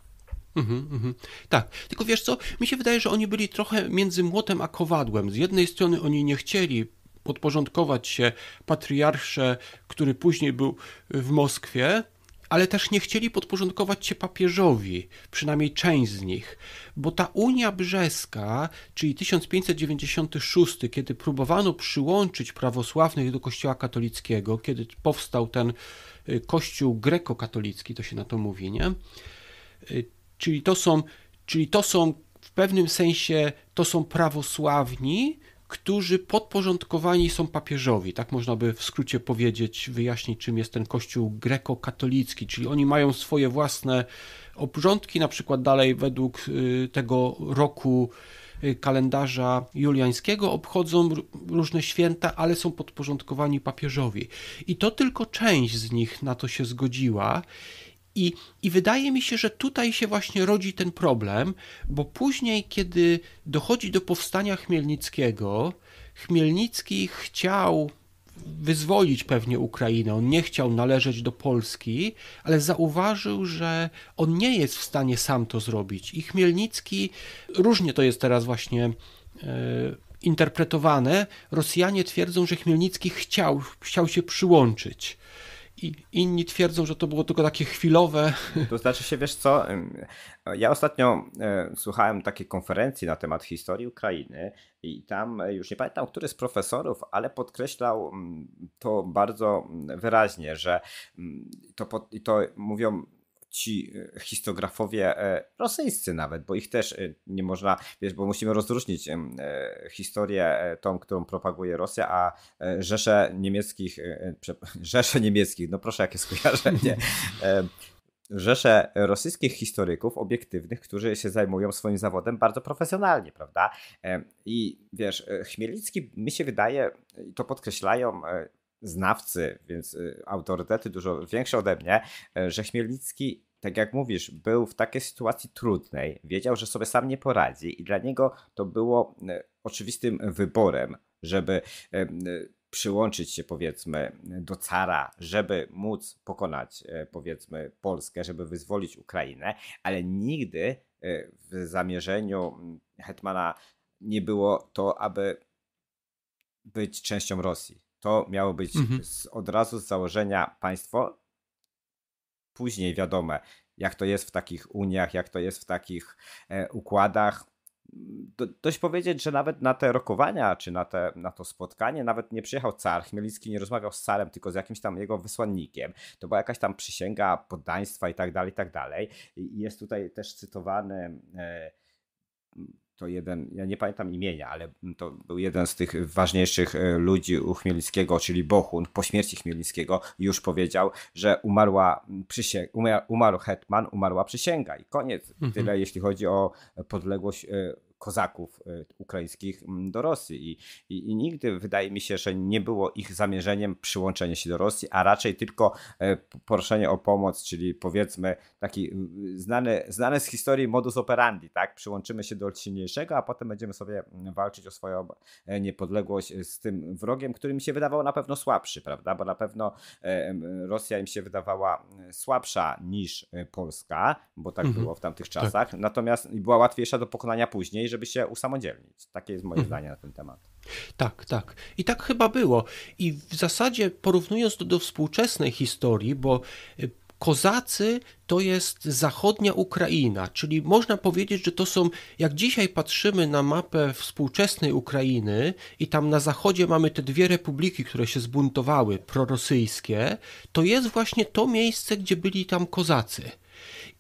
Mm -hmm, mm -hmm. Tak, tylko wiesz co, mi się wydaje, że oni byli trochę między młotem a kowadłem. Z jednej strony oni nie chcieli podporządkować się patriarsze, który później był w Moskwie, ale też nie chcieli podporządkować się papieżowi, przynajmniej część z nich, bo ta Unia Brzeska, czyli 1596, kiedy próbowano przyłączyć prawosławnych do kościoła katolickiego, kiedy powstał ten y, kościół grekokatolicki, to się na to mówi, nie? Y, czyli to są, czyli to są w pewnym sensie to są prawosławni, którzy podporządkowani są papieżowi. Tak można by w skrócie powiedzieć, wyjaśnić, czym jest ten kościół greko-katolicki, czyli oni mają swoje własne obrządki, na przykład dalej według y, tego roku y, kalendarza juliańskiego obchodzą różne święta, ale są podporządkowani papieżowi. I to tylko część z nich na to się zgodziła. I, I wydaje mi się, że tutaj się właśnie rodzi ten problem, bo później, kiedy dochodzi do powstania Chmielnickiego, Chmielnicki chciał wyzwolić pewnie Ukrainę. On nie chciał należeć do Polski, ale zauważył, że on nie jest w stanie sam to zrobić. I Chmielnicki, różnie to jest teraz właśnie. Yy, interpretowane, Rosjanie twierdzą, że Chmielnicki chciał, chciał się przyłączyć. I inni twierdzą, że to było tylko takie chwilowe. To znaczy się, wiesz co, ja ostatnio e, słuchałem takiej konferencji na temat historii Ukrainy i tam e, już nie pamiętam, który z profesorów, ale podkreślał mm, to bardzo mm, wyraźnie, że mm, to, to mówią ci e, histografowie e, rosyjscy nawet, bo ich też e, nie można, wiesz, bo musimy rozróżnić historię tą, którą propaguje Rosja, a rzesze niemieckich, rzesze niemieckich, no proszę, jakie skojarzenie, rzesze rosyjskich historyków obiektywnych, którzy się zajmują swoim zawodem bardzo profesjonalnie, prawda? I wiesz, Chmielicki, mi się wydaje, i to podkreślają znawcy, więc y, autorytety dużo większe ode mnie, e, że Chmielnicki tak jak mówisz, był w takiej sytuacji trudnej, wiedział, że sobie sam nie poradzi, i dla niego to było e, oczywistym wyborem, żeby e, przyłączyć się powiedzmy do cara, żeby móc pokonać powiedzmy Polskę, żeby wyzwolić Ukrainę, ale nigdy w zamierzeniu Hetmana nie było to, aby być częścią Rosji to miało być mhm. z, od razu z założenia państwo. Później wiadomo, jak to jest w takich uniach, jak to jest w takich e, układach. Do, dość powiedzieć, że nawet na te rokowania, czy na, te, na to spotkanie, nawet nie przyjechał car. Chmielicki, nie rozmawiał z carem, tylko z jakimś tam jego wysłannikiem. To była jakaś tam przysięga poddaństwa i tak dalej, i tak dalej. I jest tutaj też cytowany. E, to jeden, ja nie pamiętam imienia, ale to był jeden z tych ważniejszych e, ludzi u czyli Bohun, po śmierci Chmielnickiego już powiedział, że umarła umarł hetman, umarła przysięga i koniec. Mhm. Tyle jeśli chodzi o podległość e, kozaków y, ukraińskich mm, do Rosji. I, i, I, nigdy wydaje mi się, że nie było ich zamierzeniem przyłączenie się do Rosji, a raczej tylko e, proszenie o pomoc, czyli powiedzmy taki y, znany, znany z historii modus operandi, tak? Przyłączymy się do silniejszego, a potem będziemy sobie mm, walczyć o swoją e, niepodległość z tym wrogiem, który mi się wydawał na pewno słabszy, prawda? Bo na pewno e, Rosja im się wydawała słabsza niż Polska, bo tak mhm. było w tamtych tak. czasach. Tak. Natomiast była łatwiejsza do pokonania później, żeby się usamodzielnić. Takie jest moje mhm. zdanie na ten temat. Tak, tak. I tak chyba było. I w zasadzie porównując to do współczesnej historii, bo y, Kozacy to jest zachodnia Ukraina, czyli można powiedzieć, że to są, jak dzisiaj patrzymy na mapę współczesnej Ukrainy i tam na zachodzie mamy te dwie republiki, które się zbuntowały, prorosyjskie, to jest właśnie to miejsce, gdzie byli tam kozacy.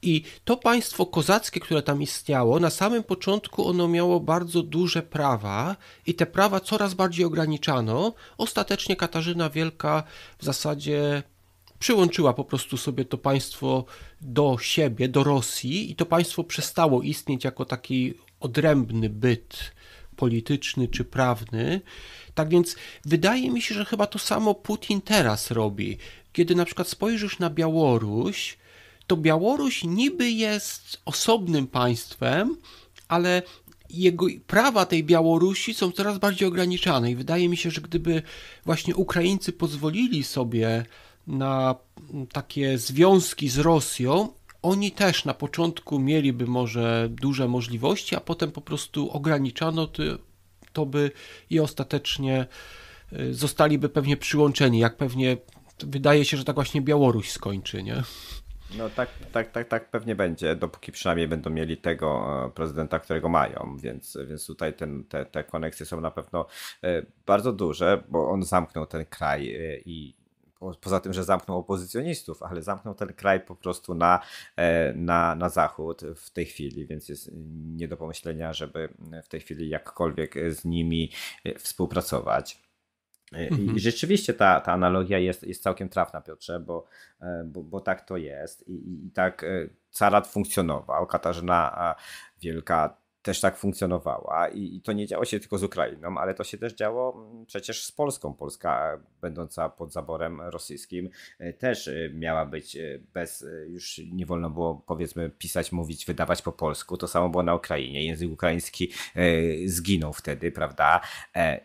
I to państwo kozackie, które tam istniało, na samym początku ono miało bardzo duże prawa i te prawa coraz bardziej ograniczano. Ostatecznie Katarzyna Wielka w zasadzie przyłączyła po prostu sobie to państwo do siebie, do Rosji i to państwo przestało istnieć jako taki odrębny byt polityczny czy prawny. Tak więc wydaje mi się, że chyba to samo Putin teraz robi. Kiedy na przykład spojrzysz na Białoruś, to Białoruś niby jest osobnym państwem, ale jego, prawa tej Białorusi są coraz bardziej ograniczane i wydaje mi się, że gdyby właśnie Ukraińcy pozwolili sobie na takie związki z Rosją, oni też na początku mieliby może duże możliwości, a potem po prostu ograniczano to, to by i ostatecznie y, zostaliby pewnie przyłączeni, jak pewnie wydaje się, że tak właśnie Białoruś skończy, nie? No tak, tak, tak, tak pewnie będzie, dopóki przynajmniej będą mieli tego e, prezydenta, którego mają, więc, więc tutaj ten, te, te koneksje są na pewno e, bardzo duże, bo on zamknął ten kraj e, i, poza tym, że zamknął opozycjonistów, ale zamknął ten kraj po prostu na, na, na zachód w tej chwili, więc jest nie do pomyślenia, żeby w tej chwili jakkolwiek z nimi współpracować. E, I mhm. rzeczywiście ta, ta analogia jest, jest całkiem trafna, Piotrze, bo, e, bo, bo tak to jest. I, i tak e, carat funkcjonował. Katarzyna Wielka też tak funkcjonowała I, i, to nie działo się tylko z Ukrainą, ale to się też działo mm, przecież z Polską. Polska będąca pod zaborem rosyjskim e, też e, miała być e, bez, już nie wolno było powiedzmy pisać, mówić, wydawać po polsku. To samo było na Ukrainie. Język ukraiński zginął wtedy, prawda?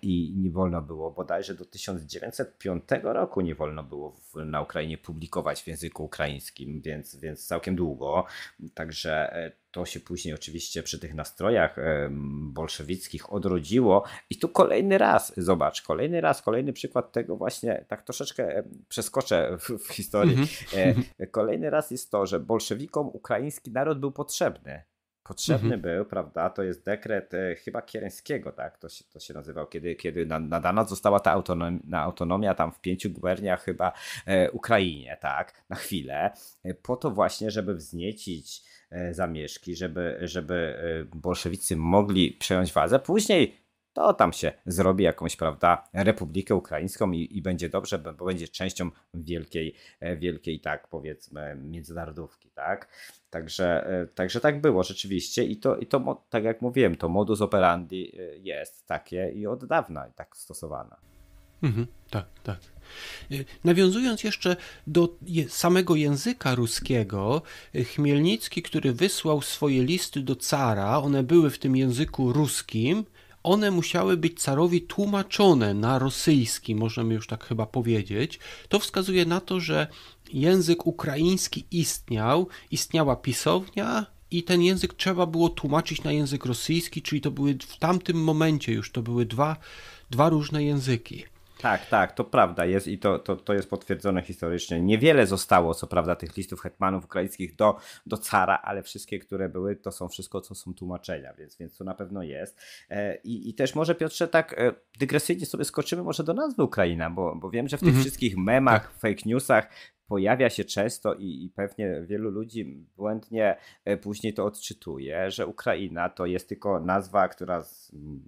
I nie wolno było bodajże do 1905 roku nie wolno było na Ukrainie publikować w języku ukraińskim, więc, więc całkiem długo. Także to się później oczywiście przy tych nastrojach bolszewickich odrodziło. I tu kolejny raz, zobacz, kolejny raz, kolejny przykład tego właśnie, tak troszeczkę przeskoczę w, w historii. Mhm. E, kolejny raz jest to, że bolszewikom ukraiński naród był potrzebny potrzebny mhm. był, prawda? To jest dekret e, chyba kierenskiego tak? To się, to się nazywał, kiedy, kiedy nadana została ta autonomia, autonomia tam w pięciu guberniach chyba e, Ukrainie, tak? Na chwilę. E, po to właśnie, żeby wzniecić E, zamieszki, żeby, żeby e, bolszewicy mogli przejąć władzę. Później to tam się zrobi jakąś, prawda, Republikę Ukraińską i, i będzie dobrze, bo będzie częścią wielkiej, e, wielkiej, tak powiedzmy, międzynarodówki, tak? Także, także tak było rzeczywiście i to, i to, tak jak mówiłem, to modus operandi jest takie i od dawna tak stosowane. Mhm, tak, tak. Y, nawiązując jeszcze do samego języka ruskiego, y, Chmielnicki, który wysłał swoje listy do cara, one były w tym języku ruskim, one musiały być carowi tłumaczone na rosyjski, możemy już tak chyba powiedzieć. To wskazuje na to, że język ukraiński istniał, istniała pisownia, i ten język trzeba było tłumaczyć na język rosyjski, czyli to były w tamtym momencie już to były dwa, dwa różne języki. Tak, tak, to prawda jest i to, to, to jest potwierdzone historycznie. Niewiele zostało, co prawda, tych listów hetmanów ukraińskich do, do cara, ale wszystkie, które były, to są wszystko, co są tłumaczenia, więc, więc to na pewno jest. E, I, i też może, Piotrze, tak e, dygresyjnie sobie skoczymy może do nazwy Ukraina, bo, bo wiem, że w tych mhm. wszystkich memach, tak. fake newsach pojawia się często i, i, pewnie wielu ludzi błędnie e, później to odczytuje, że Ukraina to jest tylko nazwa, która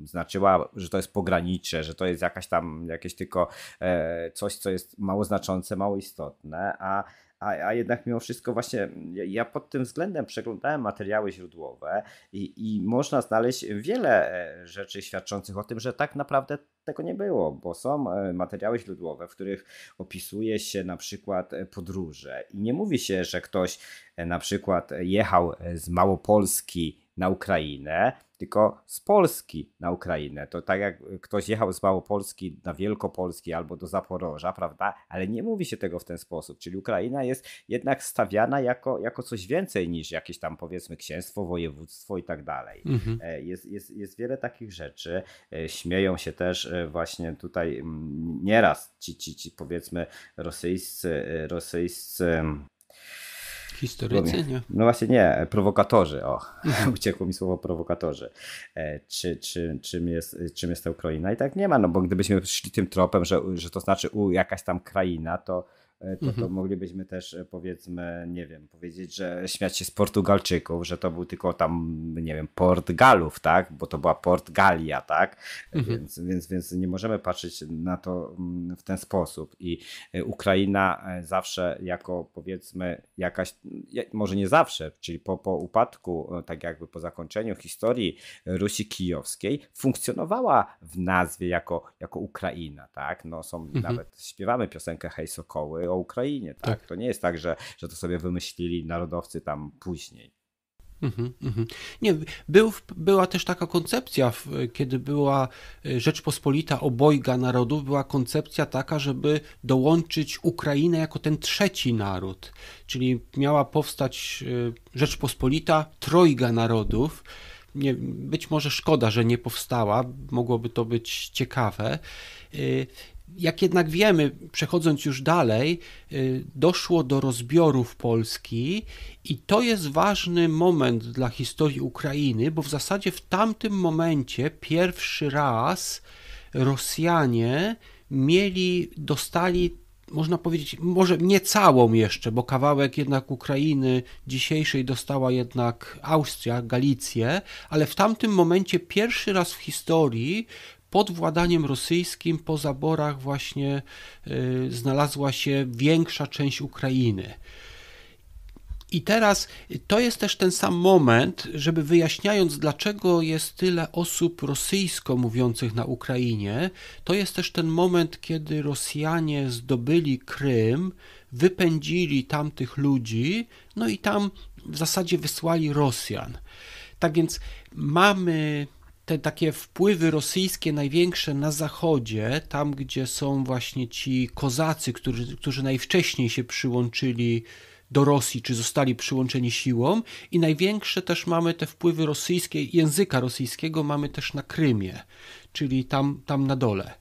znaczyła, że to jest pogranicze, że to jest jakaś tam jakieś tylko e, coś, co jest mało znaczące, mało istotne, a a, a jednak mimo wszystko właśnie ja pod tym względem przeglądałem materiały źródłowe i, i można znaleźć wiele e, rzeczy świadczących o tym, że tak naprawdę tego nie było, bo są e, materiały źródłowe, w których opisuje się na przykład e, podróże i nie mówi się, że ktoś na przykład jechał z Małopolski na Ukrainę, tylko z Polski na Ukrainę. To tak jak ktoś jechał z Małopolski na Wielkopolski albo do Zaporoża, prawda? Ale nie mówi się tego w ten sposób. Czyli Ukraina jest jednak stawiana jako, jako coś więcej niż jakieś tam powiedzmy księstwo, województwo i tak dalej. Mhm. E, jest, jest, jest wiele takich rzeczy. E, śmieją się też e, właśnie tutaj mm, nieraz ci, ci, ci powiedzmy rosyjscy, rosyjscy Historycy? Nie. No właśnie nie, prowokatorzy, o, uciekło mi słowo prowokatorzy. E, czy, czy, czym, jest, czym jest ta Ukraina? I tak nie ma, no bo gdybyśmy szli tym tropem, że, że to znaczy u, jakaś tam kraina, to E, to, to mhm. moglibyśmy też e, powiedzmy, nie wiem, powiedzieć, że śmiać się z Portugalczyków, że to był tylko tam, nie wiem, Portgalów, tak? Bo to była Portgalia, tak? Mhm. Więc, więc, więc nie możemy patrzeć na to mm, w ten sposób. I e, Ukraina zawsze jako powiedzmy jakaś, może nie zawsze, czyli po, po upadku, tak jakby po zakończeniu historii Rusi Kijowskiej, funkcjonowała w nazwie jako, jako Ukraina, tak? No są, mhm. nawet śpiewamy piosenkę Hej Sokoły, o Ukrainie. Tak? tak? To nie jest tak, że, że to sobie wymyślili narodowcy tam później. Mhm, mhm. Nie, był, była też taka koncepcja, kiedy była y, Rzeczpospolita obojga narodów, była koncepcja taka, żeby dołączyć Ukrainę jako ten trzeci naród, czyli miała powstać y, Rzeczpospolita trojga narodów. Nie, być może szkoda, że nie powstała, mogłoby to być ciekawe. Y, jak jednak wiemy, przechodząc już dalej, y, doszło do rozbiorów Polski i to jest ważny moment dla historii Ukrainy, bo w zasadzie w tamtym momencie pierwszy raz Rosjanie mieli, dostali można powiedzieć, może nie całą jeszcze, bo kawałek jednak Ukrainy dzisiejszej dostała jednak Austria, Galicję, ale w tamtym momencie pierwszy raz w historii pod władaniem rosyjskim po zaborach właśnie y, znalazła się większa część Ukrainy. I teraz to jest też ten sam moment, żeby wyjaśniając, dlaczego jest tyle osób rosyjsko mówiących na Ukrainie, to jest też ten moment, kiedy Rosjanie zdobyli Krym, wypędzili tamtych ludzi, no i tam w zasadzie wysłali Rosjan. Tak więc mamy te takie wpływy rosyjskie największe na zachodzie, tam gdzie są właśnie ci kozacy, którzy, którzy najwcześniej się przyłączyli do Rosji, czy zostali przyłączeni siłą, i największe też mamy te wpływy rosyjskie, języka rosyjskiego mamy też na Krymie, czyli tam, tam na dole.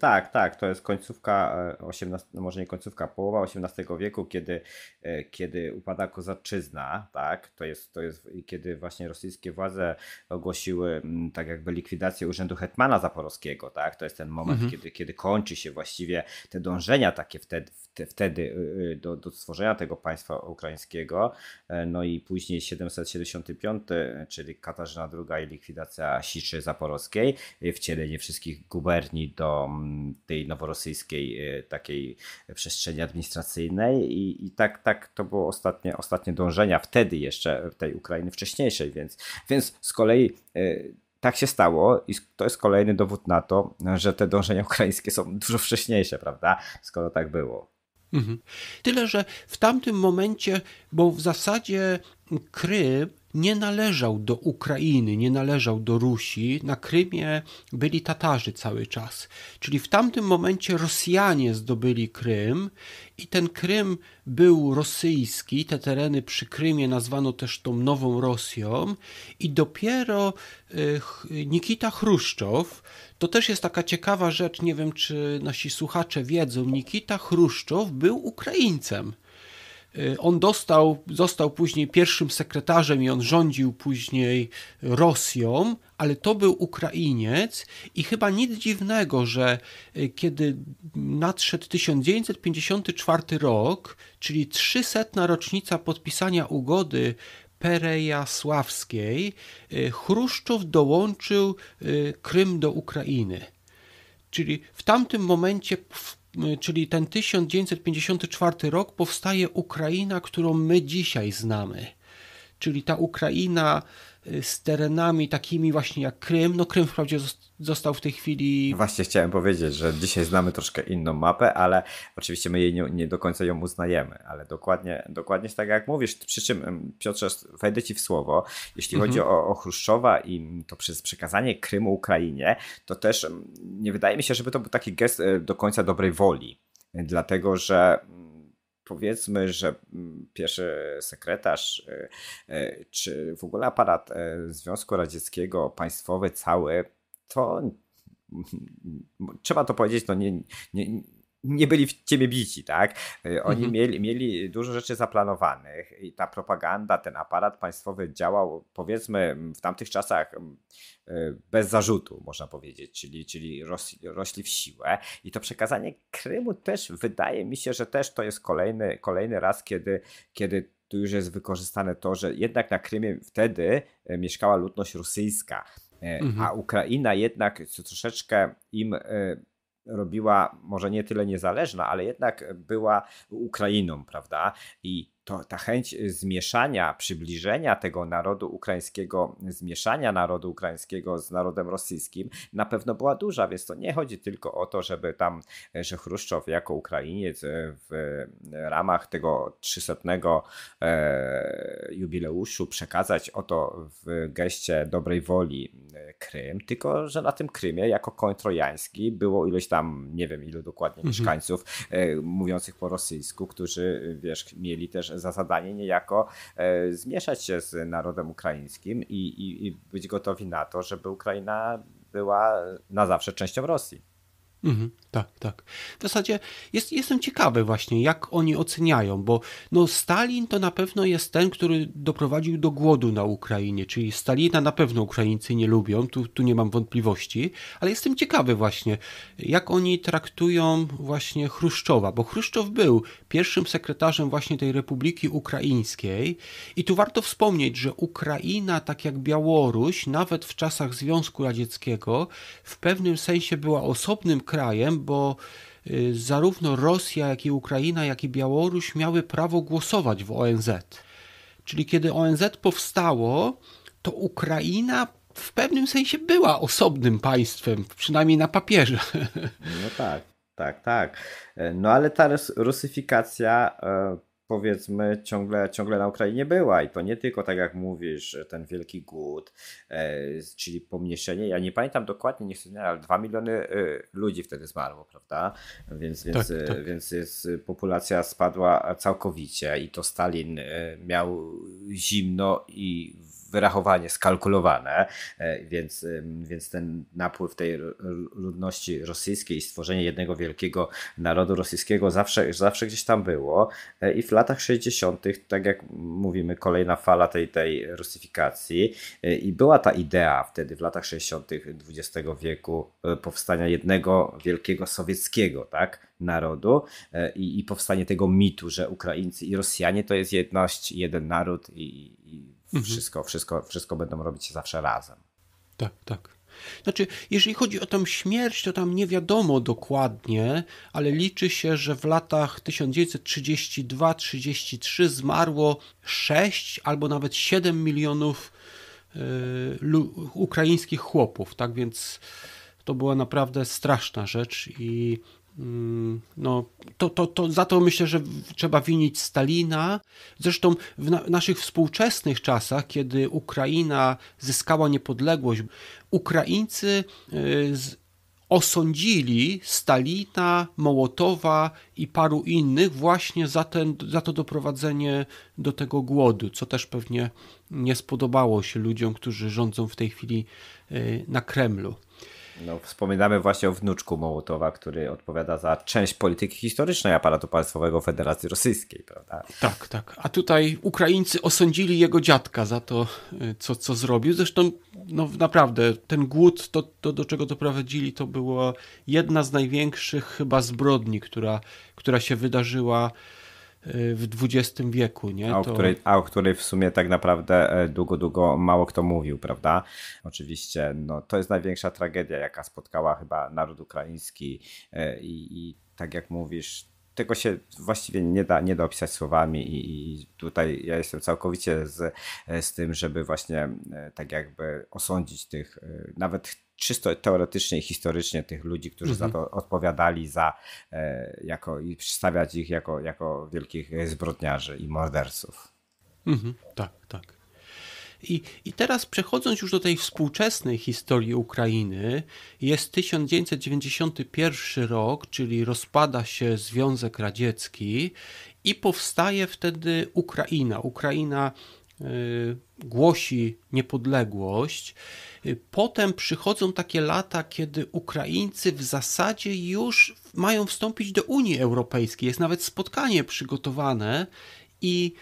Tak, tak, to jest końcówka 18, e, no może nie końcówka, połowa XVIII wieku, kiedy, e, kiedy upada kozaczyzna, tak, to jest, to jest kiedy właśnie rosyjskie władze ogłosiły tak jakby likwidację urzędu hetmana zaporowskiego, tak, to jest ten moment, mhm. kiedy, kiedy kończy się właściwie te dążenia takie wtedy, wtedy y, y, do, do stworzenia tego państwa ukraińskiego, e, no i później 775, czyli Katarzyna II i likwidacja Siczy Zaporowskiej, y, wcielenie wszystkich guberni do tej noworosyjskiej e, takiej przestrzeni administracyjnej i, i tak, tak to było ostatnie, ostatnie dążenia wtedy jeszcze tej Ukrainy wcześniejszej, więc, więc z kolei e, tak się stało i to jest kolejny dowód na to, że te dążenia ukraińskie są dużo wcześniejsze, prawda? Skoro tak było. Mhm. Tyle, że w tamtym momencie, bo w zasadzie Krym nie należał do Ukrainy, nie należał do Rusi. Na Krymie byli Tatarzy cały czas. Czyli w tamtym momencie Rosjanie zdobyli Krym i ten Krym był rosyjski. Te tereny przy Krymie nazwano też tą Nową Rosją. I dopiero y, Nikita Chruszczow, to też jest taka ciekawa rzecz, nie wiem czy nasi słuchacze wiedzą, Nikita Chruszczow był Ukraińcem. Y, on dostał, został później pierwszym sekretarzem i on rządził później Rosją, ale to był Ukrainiec i chyba nic dziwnego, że y, kiedy nadszedł 1954 rok, czyli 300 rocznica podpisania ugody Perejasławskiej, y, Chruszczow dołączył Krym do Ukrainy. Czyli w tamtym momencie Y, czyli ten 1954 rok, powstaje Ukraina, którą my dzisiaj znamy. Czyli ta Ukraina Y, z terenami takimi właśnie jak Krym. No Krym wprawdzie został w tej chwili... Właśnie chciałem powiedzieć, że dzisiaj znamy troszkę inną mapę, ale oczywiście my jej nie, nie do końca ją uznajemy, ale dokładnie, dokładnie tak jak mówisz. Przy czym, Piotrze, wejdę ci w słowo. Jeśli mhm. chodzi o, o Chruszczowa i to przez przekazanie Krymu Ukrainie, to też nie wydaje mi się, żeby to był taki gest e, do końca dobrej woli. Dlatego, że powiedzmy, że mm, pierwszy sekretarz y, y, czy w ogóle aparat y, Związku Radzieckiego, państwowy cały, to mm, mm, trzeba to powiedzieć, to nie, nie, nie byli w ciebie bici, tak? Y, oni mhm. mieli, mieli dużo rzeczy zaplanowanych i ta propaganda, ten aparat państwowy działał powiedzmy w tamtych czasach y, bez zarzutu, można powiedzieć, czyli, czyli ros, rośli w siłę. I to przekazanie Krymu też wydaje mi się, że też to jest kolejny, kolejny raz, kiedy, kiedy tu już jest wykorzystane to, że jednak na Krymie wtedy y, mieszkała ludność rosyjska, mhm. a Ukraina jednak troszeczkę im robiła może nie tyle niezależna, ale jednak była Ukrainą, prawda? I to, ta chęć y, zmieszania, przybliżenia tego narodu ukraińskiego, zmieszania narodu ukraińskiego z narodem rosyjskim na pewno była duża, więc to nie chodzi tylko o to, żeby tam, e, że Chruszczow jako Ukrainiec e, w e, ramach tego 300 jubileuszu przekazać oto w geście dobrej woli Krym, tylko że na tym Krymie jako koń trojański było ileś tam, nie wiem ilu dokładnie mhm. mieszkańców mhm. mówiących po rosyjsku, którzy wiesz, mieli też za zadanie niejako e, zmieszać się z narodem ukraińskim i, i, i być gotowi na to, żeby Ukraina była na zawsze częścią Rosji. Mhm, tak, tak. W zasadzie jest, jestem ciekawy właśnie, jak oni oceniają, bo no Stalin to na pewno jest ten, który doprowadził do głodu na Ukrainie, czyli Stalina na pewno Ukraińcy nie lubią, tu, tu nie mam wątpliwości, ale jestem ciekawy właśnie, jak oni traktują właśnie Chruszczowa, bo Chruszczow był pierwszym sekretarzem właśnie tej Republiki Ukraińskiej i tu warto wspomnieć, że Ukraina, tak jak Białoruś, nawet w czasach Związku Radzieckiego, w pewnym sensie była osobnym krajem, krajem, bo y, zarówno Rosja, jak i Ukraina, jak i Białoruś miały prawo głosować w ONZ. Czyli kiedy ONZ powstało, to Ukraina w pewnym sensie była osobnym państwem, przynajmniej na papierze. No tak, tak, tak. E, no ale ta rosyfikacja e, powiedzmy ciągle, ciągle na Ukrainie była i to nie tylko tak jak mówisz, ten wielki głód, e, czyli pomniejszenie, ja nie pamiętam dokładnie, nie chcę ale 2 miliony e, ludzi wtedy zmarło, prawda? Więc, więc, tak, e, tak. więc jest, populacja spadła całkowicie i to Stalin miał zimno i wyrachowanie skalkulowane, e, więc, y, więc ten napływ tej ludności rosyjskiej i stworzenie jednego wielkiego narodu rosyjskiego zawsze, zawsze gdzieś tam było e, i w latach 60., tak jak mówimy, kolejna fala tej, tej rusyfikacji e, i była ta idea wtedy w latach 60. XX wieku powstania jednego wielkiego sowieckiego, tak? narodu i, i powstanie tego mitu, że Ukraińcy i Rosjanie to jest jedność, jeden naród i, i Mhm. Wszystko, wszystko, wszystko będą robić zawsze razem. Tak, tak. Znaczy, jeżeli chodzi o tę śmierć, to tam nie wiadomo dokładnie, ale liczy się, że w latach 1932-33 zmarło 6 albo nawet 7 milionów y, ukraińskich chłopów. Tak więc to była naprawdę straszna rzecz i Mm, no, to, to, to za to myślę, że trzeba winić Stalina. Zresztą w na naszych współczesnych czasach, kiedy Ukraina zyskała niepodległość, Ukraińcy y, osądzili Stalina, Mołotowa i paru innych właśnie za, ten, za to doprowadzenie do tego głodu, co też pewnie nie spodobało się ludziom, którzy rządzą w tej chwili y, na Kremlu. No, wspominamy właśnie o wnuczku Mołotowa, który odpowiada za część polityki historycznej aparatu państwowego Federacji Rosyjskiej, prawda? Tak, tak. A tutaj Ukraińcy osądzili jego dziadka za to, y, co, co zrobił. Zresztą, no naprawdę, ten głód, to, to do czego doprowadzili, to była jedna z największych chyba zbrodni, która, która się wydarzyła w XX wieku. Nie? A, o to... której, a o której w sumie tak naprawdę e, długo, długo mało kto mówił, prawda? Oczywiście no, to jest największa tragedia, jaka spotkała chyba naród ukraiński e, i, i tak jak mówisz, tego się właściwie nie da, nie da opisać słowami i, i, tutaj ja jestem całkowicie z, e, z tym, żeby właśnie tak jakby osądzić tych, nawet czysto teoretycznie i historycznie tych ludzi, którzy za mhm. to odpowiadali za, e, jako, i przedstawiać ich jako, jako wielkich zbrodniarzy i morderców. Mhm, tak, tak. I, I teraz przechodząc już do tej współczesnej historii Ukrainy, jest 1991 rok, czyli rozpada się Związek Radziecki i powstaje wtedy Ukraina. Ukraina y, głosi niepodległość. Potem przychodzą takie lata, kiedy Ukraińcy w zasadzie już mają wstąpić do Unii Europejskiej. Jest nawet spotkanie przygotowane i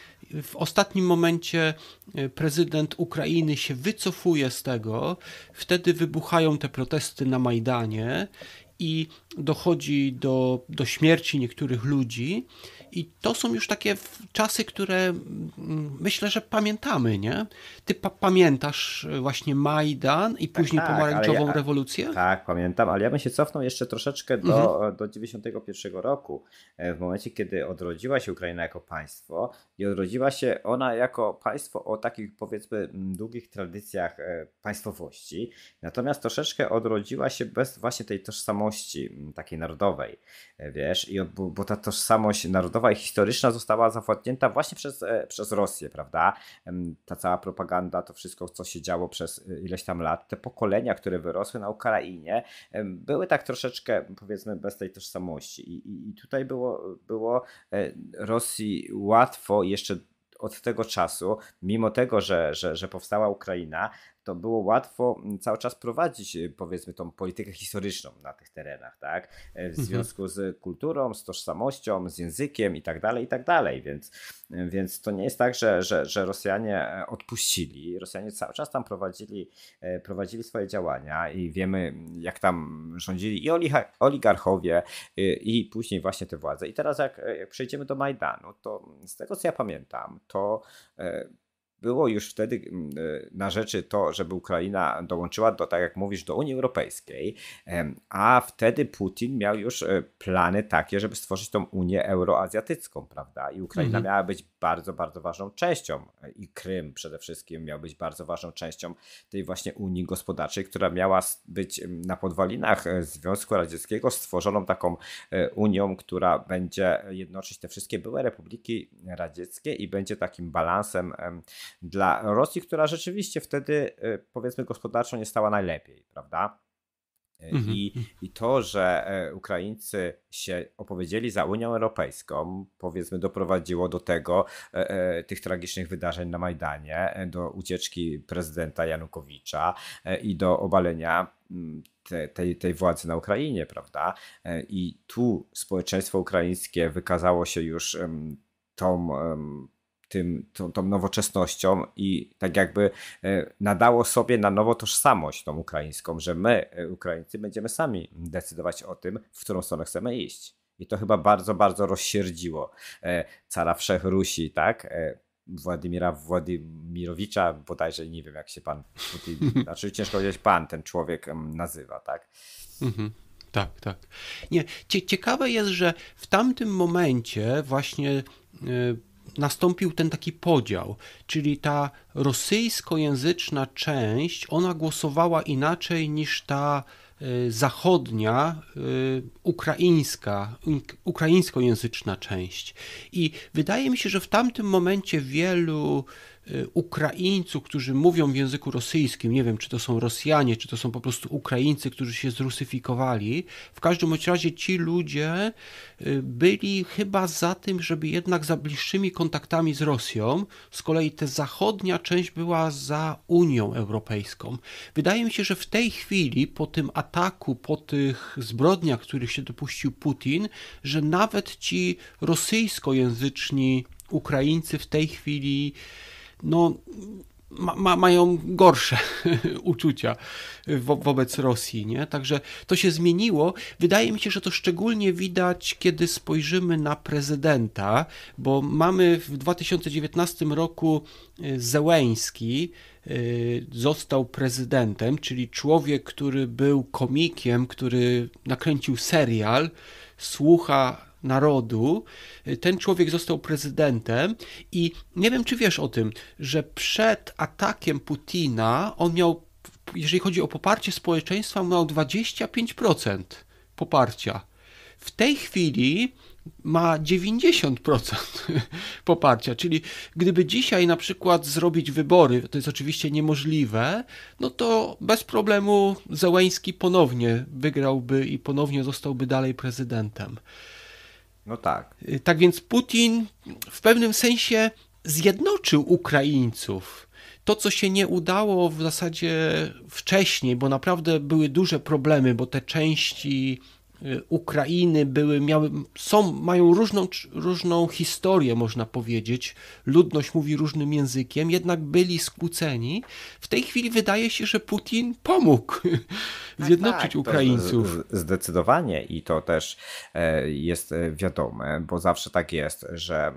w ostatnim momencie e, prezydent Ukrainy się wycofuje z tego. Wtedy wybuchają te protesty na Majdanie i dochodzi do, do śmierci niektórych ludzi. I to są już takie czasy, które mm, myślę, że pamiętamy, nie? Ty pa pamiętasz e, właśnie Majdan i tak, później tak, pomarańczową ja, rewolucję? Tak, pamiętam, ale ja bym się cofnął jeszcze troszeczkę do, mhm. do 91 roku, e, w momencie, kiedy odrodziła się Ukraina jako państwo i odrodziła się ona jako państwo o takich powiedzmy długich tradycjach e, państwowości, natomiast troszeczkę odrodziła się bez właśnie tej tożsamości takiej narodowej, wiesz, i bo ta tożsamość narodowa finansowa i historyczna została zawładnięta właśnie przez, e, przez Rosję, prawda? Ta cała propaganda, to wszystko, co się działo przez e, ileś tam lat, te pokolenia, które wyrosły na Ukrainie, były tak troszeczkę, powiedzmy, bez tej tożsamości. I, i, i tutaj było, było e, Rosji łatwo jeszcze od tego czasu, mimo tego, że, że, że powstała Ukraina, to było łatwo mm, cały czas prowadzić, y, powiedzmy, tą politykę historyczną na tych terenach, tak? E, w mhm. związku z kulturą, z tożsamością, z językiem i tak dalej, i tak dalej. Więc, y, więc to nie jest tak, że, że, że Rosjanie e, odpuścili. Rosjanie cały czas tam prowadzili, e, prowadzili swoje działania i wiemy, jak tam rządzili i oligarchowie, y, i później właśnie te władze. I teraz, jak, jak przejdziemy do Majdanu, to z tego co ja pamiętam, to było już wtedy mm, e, na rzeczy to, żeby Ukraina dołączyła do, tak jak mówisz, do Unii Europejskiej, a wtedy Putin miał już e, plany takie, żeby stworzyć tą Unię Euroazjatycką, prawda? I Ukraina mhm. miała być bardzo, bardzo ważną częścią e, i Krym przede wszystkim miał być bardzo ważną częścią tej właśnie Unii Gospodarczej, która miała być na podwalinach Związku Radzieckiego stworzoną taką Unią, która będzie jednoczyć te wszystkie były republiki radzieckie i będzie takim balansem dla Rosji, która rzeczywiście wtedy, e, powiedzmy, gospodarczo nie stała najlepiej, prawda? E, mhm, I, mhm. I to, że e, Ukraińcy się opowiedzieli za Unią Europejską, powiedzmy, doprowadziło do tego, tych tragicznych wydarzeń na Majdanie, do ucieczki prezydenta Janukowycza i do obalenia mm, te, tej, tej władzy na Ukrainie, prawda? I tu społeczeństwo ukraińskie wykazało się już tą tym, tą, tą nowoczesnością i tak jakby e, nadało sobie na nowo tożsamość tą ukraińską, że my, e, Ukraińcy, będziemy sami decydować o tym, w którą stronę chcemy iść. I to chyba bardzo, bardzo rozsierdziło e, cara wszech Rusi, tak? Władimira Władimirowicza, bodajże nie wiem jak się pan Putin, znaczy ciężko powiedzieć pan ten człowiek nazywa, tak? Mhm. Tak, tak. Nie, ciekawe jest, że w tamtym momencie właśnie nastąpił ten taki podział, czyli ta rosyjskojęzyczna część, ona głosowała inaczej niż ta e, zachodnia, e, ukraińska, ukraińskojęzyczna część. I wydaje mi się, że w tamtym momencie wielu Y, Ukraińców, którzy mówią w języku rosyjskim, nie wiem czy to są Rosjanie, czy to są po prostu Ukraińcy, którzy się zrusyfikowali, w każdym bądź razie ci ludzie y, byli chyba za tym, żeby jednak za bliższymi kontaktami z Rosją, z kolei ta zachodnia część była za Unią Europejską. Wydaje mi się, że w tej chwili, po tym ataku, po tych zbrodniach, których się dopuścił Putin, że nawet ci rosyjskojęzyczni Ukraińcy w tej chwili no, ma, ma, mają gorsze uczucia wo, wobec Rosji. Nie? Także to się zmieniło. Wydaje mi się, że to szczególnie widać, kiedy spojrzymy na prezydenta, bo mamy w 2019 roku y, Zełęński y, został prezydentem, czyli człowiek, który był komikiem, który nakręcił serial, słucha narodu. Y, ten człowiek został prezydentem i nie wiem, czy wiesz o tym, że przed atakiem Putina on miał, jeżeli chodzi o poparcie społeczeństwa, miał 25% poparcia. W tej chwili ma 90% poparcia. Czyli gdyby dzisiaj na przykład zrobić wybory, to jest oczywiście niemożliwe, no to bez problemu Zełeński ponownie wygrałby i ponownie zostałby dalej prezydentem. No tak. Y, tak więc Putin w pewnym sensie zjednoczył Ukraińców. To, co się nie udało w zasadzie wcześniej, bo naprawdę były duże problemy, bo te części Y, Ukrainy były, miały, są, mają różną, różną historię, można powiedzieć. Ludność mówi różnym językiem, jednak byli skłóceni. W tej chwili wydaje się, że Putin pomógł tak, zjednoczyć tak, Ukraińców. Zdecydowanie i to też e, jest e, wiadome, bo zawsze tak jest, że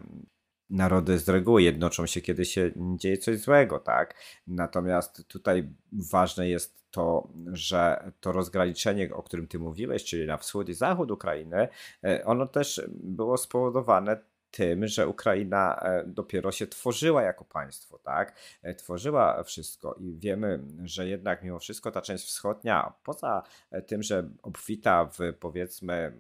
narody z reguły jednoczą się, kiedy się dzieje coś złego, tak? Natomiast tutaj ważne jest to, że to rozgraniczenie, o którym ty mówiłeś, czyli na wschód i zachód Ukrainy, e, ono też było spowodowane tym, że Ukraina e, dopiero się tworzyła jako państwo, tak? E, tworzyła wszystko i wiemy, że jednak mimo wszystko ta część wschodnia, poza tym, że obfita w powiedzmy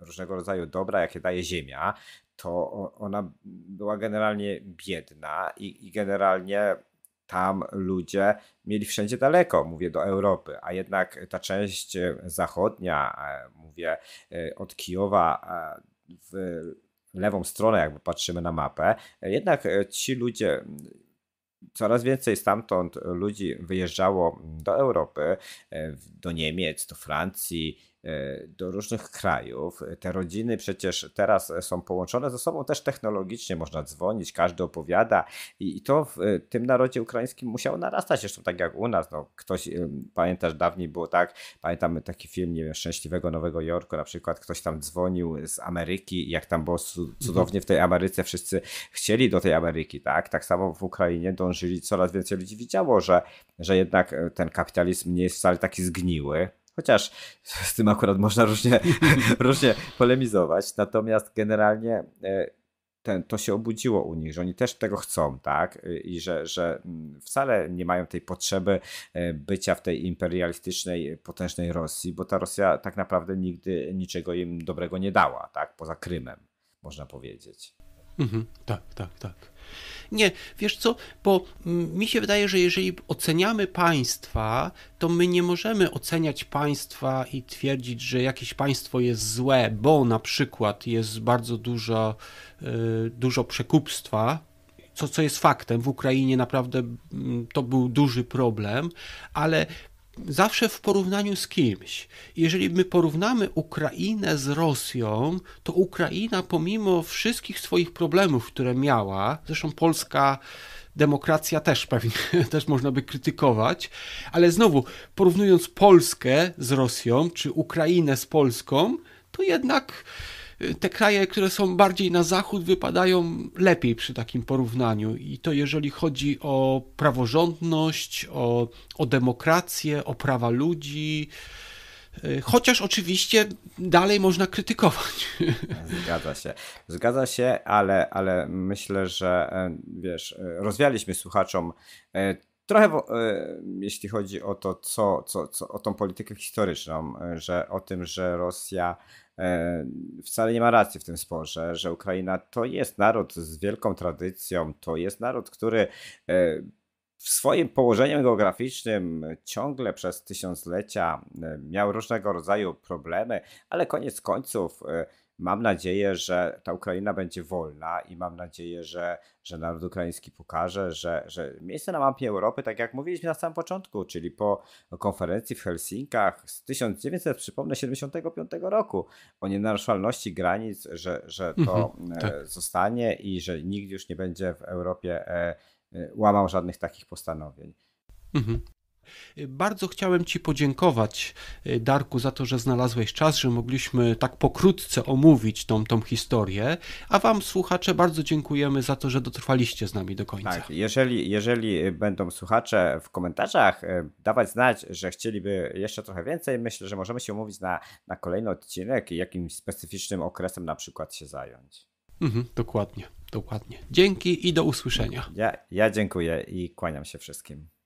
różnego rodzaju dobra, jakie daje ziemia, to ona była generalnie biedna i, i generalnie tam ludzie mieli wszędzie daleko, mówię do Europy, a jednak ta część e, zachodnia, e, mówię e, od Kijowa w lewą stronę, jakby patrzymy na mapę, jednak ci ludzie mm, coraz więcej stamtąd ludzi wyjeżdżało mm, do Europy, do Niemiec, do Francji, E, do różnych krajów. Te rodziny przecież teraz e, są połączone ze sobą też technologicznie, można dzwonić, każdy opowiada i to w e, tym narodzie ukraińskim musiało narastać, zresztą tak jak u nas, no, ktoś, pamiętasz, dawniej było tak, pamiętam taki film, nie wiem, Szczęśliwego Nowego Jorku, na przykład ktoś tam dzwonił z Ameryki, jak tam było mhm. cudownie w tej Ameryce, wszyscy chcieli do tej Ameryki, tak? Tak samo w Ukrainie dążyli, coraz więcej ludzi widziało, że, że jednak ten kapitalizm nie jest wcale taki zgniły, Chociaż z tym akurat można różnie, różnie polemizować. Natomiast generalnie e, ten, to się obudziło u nich, że oni też tego chcą, tak? E, I że, że mm, wcale nie mają tej potrzeby e, bycia w tej imperialistycznej, potężnej Rosji, bo ta Rosja tak naprawdę nigdy niczego im dobrego nie dała, tak? Poza Krymem, można powiedzieć. Mhm, tak, tak, tak. Nie, wiesz co, bo mm, mi się wydaje, że jeżeli oceniamy państwa, to my nie możemy oceniać państwa i twierdzić, że jakieś państwo jest złe, bo na przykład jest bardzo dużo, y, dużo przekupstwa, co, co jest faktem. W Ukrainie naprawdę mm, to był duży problem, ale zawsze w porównaniu z kimś. Jeżeli my porównamy Ukrainę z Rosją, to Ukraina pomimo wszystkich swoich problemów, które miała, zresztą Polska demokracja też pewnie, też można by krytykować, ale znowu, porównując Polskę z Rosją, czy Ukrainę z Polską, to jednak te kraje, które są bardziej na zachód, wypadają lepiej przy takim porównaniu. I to jeżeli chodzi o praworządność, o, o demokrację, o prawa ludzi. E, chociaż oczywiście dalej można krytykować. Zgadza się. Zgadza się, ale, ale myślę, że e, wiesz, e, rozwialiśmy słuchaczom trochę e, jeśli chodzi o to, co, co, co, o tą politykę historyczną, e, że o tym, że Rosja e, wcale nie ma racji w tym sporze, że Ukraina to jest naród z wielką tradycją, to jest naród, który w swoim położeniu geograficznym ciągle przez tysiąclecia miał różnego rodzaju problemy, ale koniec końców Mam nadzieję, że ta Ukraina będzie wolna i mam nadzieję, że, że naród ukraiński pokaże, że, że miejsce na mapie Europy, tak jak mówiliśmy na samym początku, czyli po konferencji w Helsinkach z 1900, przypomnę, 75 roku o nienaruszalności granic, że, że to mhm, e, tak. zostanie i że nikt już nie będzie w Europie e, e, łamał żadnych takich postanowień. Mhm. Y, bardzo chciałem Ci podziękować, y, Darku, za to, że znalazłeś czas, że mogliśmy tak pokrótce omówić tą, tą historię, a Wam, słuchacze, bardzo dziękujemy za to, że dotrwaliście z nami do końca. Tak, jeżeli, jeżeli będą słuchacze w komentarzach y, dawać znać, że chcieliby jeszcze trochę więcej, myślę, że możemy się umówić na, na kolejny odcinek i jakimś specyficznym okresem na przykład się zająć. Mhm, dokładnie, dokładnie. Dzięki i do usłyszenia. Ja, ja dziękuję i kłaniam się wszystkim.